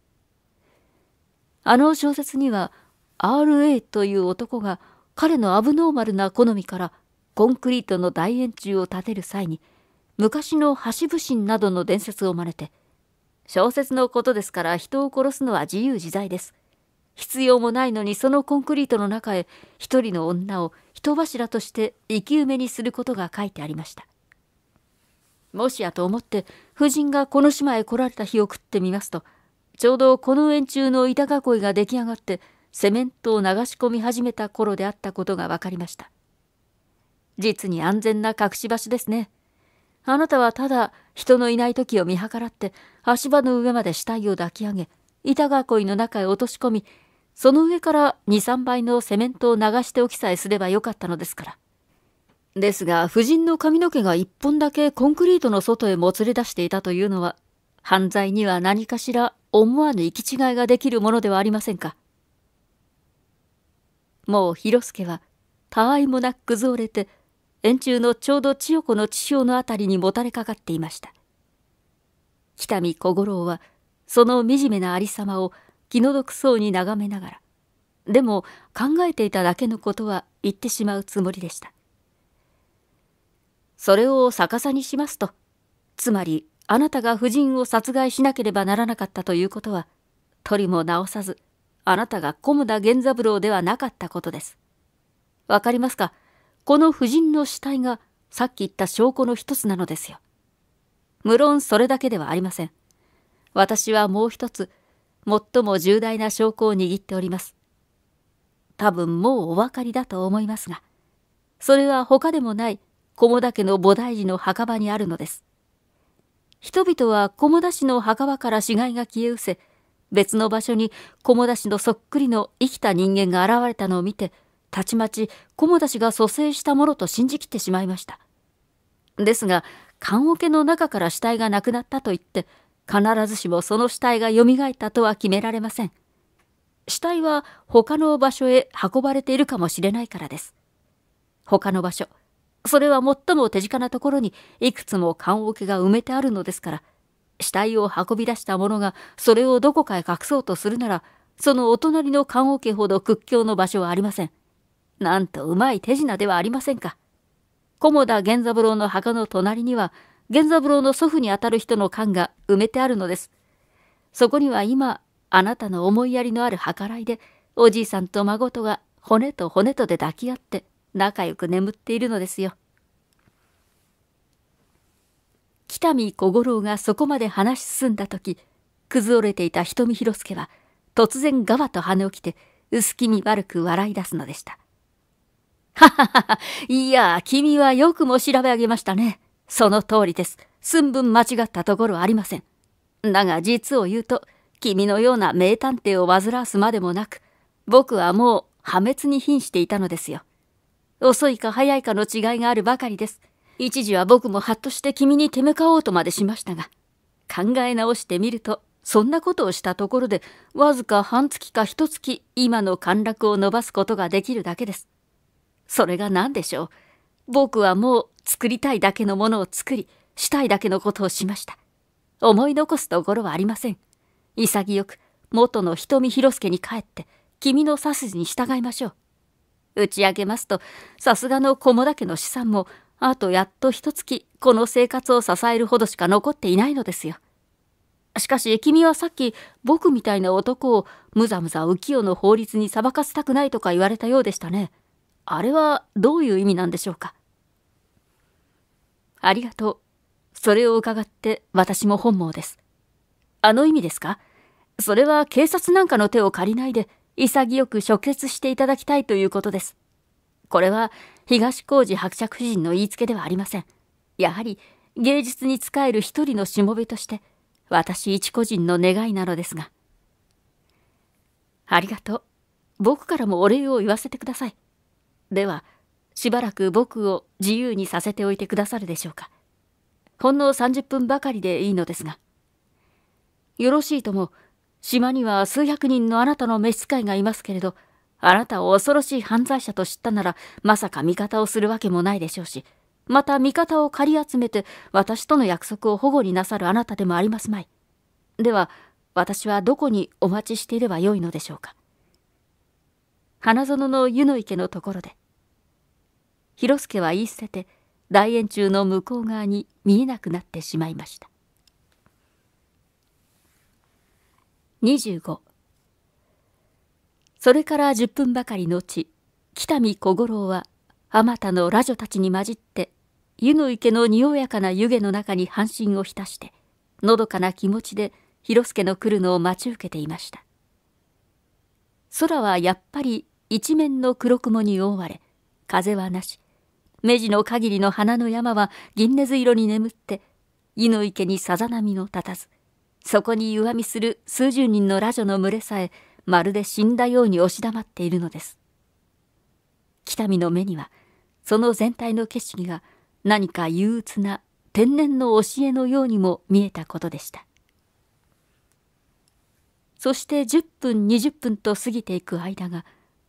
あの小説には RA という男が彼のアブノーマルな好みからコンクリートの大円柱を建てる際に昔の橋伏神などの伝説を真似て小説のことですから人を殺すのは自由自在です必要もないのにそのコンクリートの中へ一人の女を人柱として生き埋めにすることが書いてありましたもしやと思って夫人がこの島へ来られた日を食ってみますとちょうどこの円柱の板囲いが出来上がってセメントを流し込み始めた頃であったことが分かりました実に安全な隠し場所ですね。あなたはただ人のいない時を見計らって足場の上まで死体を抱き上げ、板囲いの中へ落とし込み、その上から2、3倍のセメントを流しておきさえすればよかったのですから。ですが、夫人の髪の毛が一本だけコンクリートの外へもつれ出していたというのは、犯罪には何かしら思わぬ行き違いができるものではありませんか。もう広助は、他愛もなく崩れて、円柱のちょうど千代子の地表のあたりにもたれかかっていました北見小五郎はその惨めなありさまを気の毒そうに眺めながらでも考えていただけのことは言ってしまうつもりでしたそれを逆さにしますとつまりあなたが夫人を殺害しなければならなかったということは取りも直さずあなたが菰田源三郎ではなかったことですわかりますかこの夫人の死体がさっき言った証拠の一つなのですよ。無論それだけではありません。私はもう一つ、最も重大な証拠を握っております。多分もうお分かりだと思いますが、それは他でもない菰田家の菩提寺の墓場にあるのです。人々は菰田氏の墓場から死骸が消え失せ、別の場所に菰田氏のそっくりの生きた人間が現れたのを見てたちまち菰田氏が蘇生したものと信じきってしまいましたですが棺桶の中から死体がなくなったといって必ずしもその死体がよみがえったとは決められません死体は他の場所へ運ばれているかもしれないからです他の場所それは最も手近なところにいくつも棺桶が埋めてあるのですから死体を運び出した者がそれをどこかへ隠そうとするならそのお隣の棺桶ほど屈強の場所はありませんなんとうまい手品ではありませんか。菰田源三郎の墓の隣には、源三郎の祖父にあたる人の缶が埋めてあるのです。そこには今、あなたの思いやりのある計らいで、おじいさんと孫とが骨と骨とで抱き合って、仲良く眠っているのですよ。北見小五郎がそこまで話し進んだ時、崩れていた瞳広助は、突然ガバと跳ね起きて、薄気味悪く笑い出すのでした。ははは、いや、君はよくも調べ上げましたね。その通りです。寸分間違ったところありません。だが実を言うと、君のような名探偵を煩わすまでもなく、僕はもう破滅に瀕していたのですよ。遅いか早いかの違いがあるばかりです。一時は僕もハッとして君に手向かおうとまでしましたが、考え直してみると、そんなことをしたところで、わずか半月か一月、今の陥落を伸ばすことができるだけです。それが何でしょう。僕はもう作りたいだけのものを作り、したいだけのことをしました。思い残すところはありません。潔く、元の瞳広助に帰って、君の指図に従いましょう。打ち上げますと、さすがの菰田家の資産も、あとやっと一月、この生活を支えるほどしか残っていないのですよ。しかし、君はさっき、僕みたいな男を、むざむざ浮世の法律に裁かせたくないとか言われたようでしたね。あれはどういう意味なんでしょうかありがとう。それを伺って私も本望です。あの意味ですかそれは警察なんかの手を借りないで潔く直決していただきたいということです。これは東工事伯爵夫人の言いつけではありません。やはり芸術に仕える一人のしもべとして私一個人の願いなのですが。ありがとう。僕からもお礼を言わせてください。ではしばらく僕を自由にさせておいてくださるでしょうかほんの30分ばかりでいいのですがよろしいとも島には数百人のあなたの召使いがいますけれどあなたを恐ろしい犯罪者と知ったならまさか味方をするわけもないでしょうしまた味方を借り集めて私との約束を保護になさるあなたでもありますまいでは私はどこにお待ちしていればよいのでしょうか花園の湯の池のところで広助は言い捨てて大円柱の向こう側に見えなくなってしまいました25それから10分ばかり後北見小五郎はあまたの羅女たちに混じって湯の池のにおやかな湯気の中に半身を浸してのどかな気持ちで広助の来るのを待ち受けていました空はやっぱり一面の黒雲に覆われ風はなし目地の限りの花の山は銀ズ色に眠って、湯の池にさざ波の立たず、そこに湯あみする数十人の羅女の群れさえ、まるで死んだように押し黙っているのです。北見の目には、その全体の景色が何か憂鬱な天然の教えのようにも見えたことでした。そして10分20分と過ぎていく間が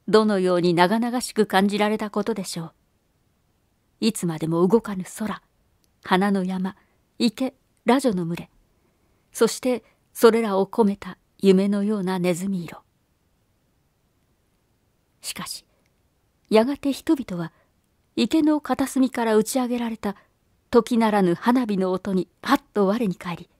どのように長々しく感じられたことでしょう。いつまでも動かぬ空花の山池ラジョの群れそしてそれらを込めた夢のようなネズミ色しかしやがて人々は池の片隅から打ち上げられた時ならぬ花火の音にはっと我に返り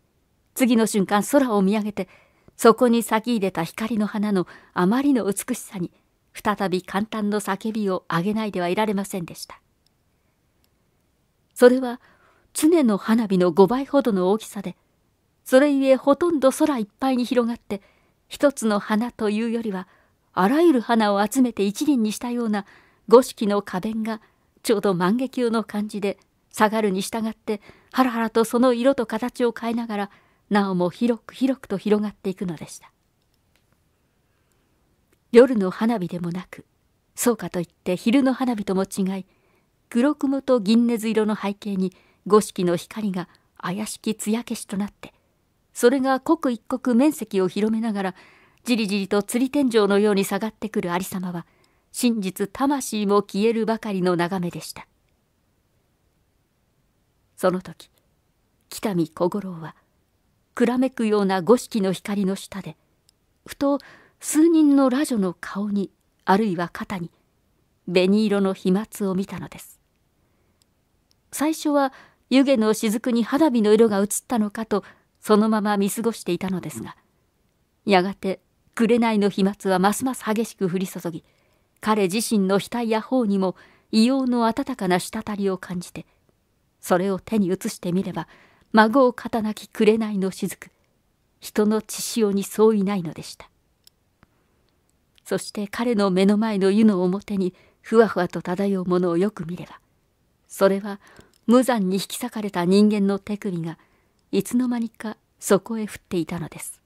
次の瞬間空を見上げてそこに咲き入れた光の花のあまりの美しさに再び簡単の叫びを上げないではいられませんでした。それは常の花火の5倍ほどの大きさでそれゆえほとんど空いっぱいに広がって一つの花というよりはあらゆる花を集めて一輪にしたような五色の花弁がちょうど万華鏡の感じで下がるに従ってはらはらとその色と形を変えながらなおも広く広くと広がっていくのでした夜の花火でもなくそうかといって昼の花火とも違い黒雲と銀ねず色の背景に五色の光が怪しき艶消しとなってそれが刻一刻面積を広めながらじりじりと釣り天井のように下がってくる有様は真実魂も消えるばかりの眺めでしたその時北見小五郎はくらめくような五色の光の下でふと数人のラジの顔にあるいは肩に紅色の飛沫を見たのです最初は湯気の雫に花火の色が映ったのかとそのまま見過ごしていたのですがやがて紅の飛沫はますます激しく降り注ぎ彼自身の額や頬にも硫黄の温かな滴りを感じてそれを手に移してみれば孫を肩なき紅の雫人の血潮に相違ないのでしたそして彼の目の前の湯の表にふわふわと漂うものをよく見ればそれは無残に引き裂かれた人間の手首がいつの間にかそこへ降っていたのです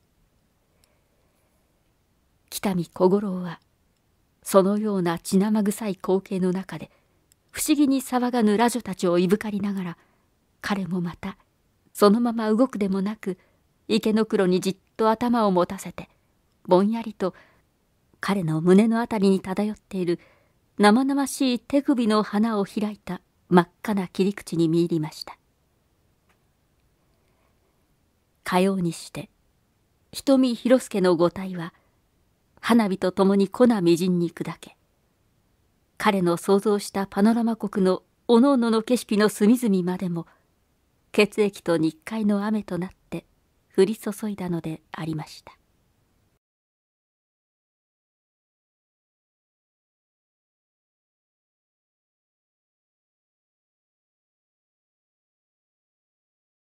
北見小五郎はそのような血生臭い光景の中で不思議に騒がぬラジョたちをいぶかりながら彼もまたそのまま動くでもなく池袋にじっと頭を持たせてぼんやりと彼の胸のあたりに漂っている生々しい手首の花を開いた真っ赤な切り口に見入りましたかようにして瞳広助の五体は花火とともに粉みじんに砕け彼の想像したパノラマ国のおのおのの景色の隅々までも血液と日海の雨となって降り注いだのでありました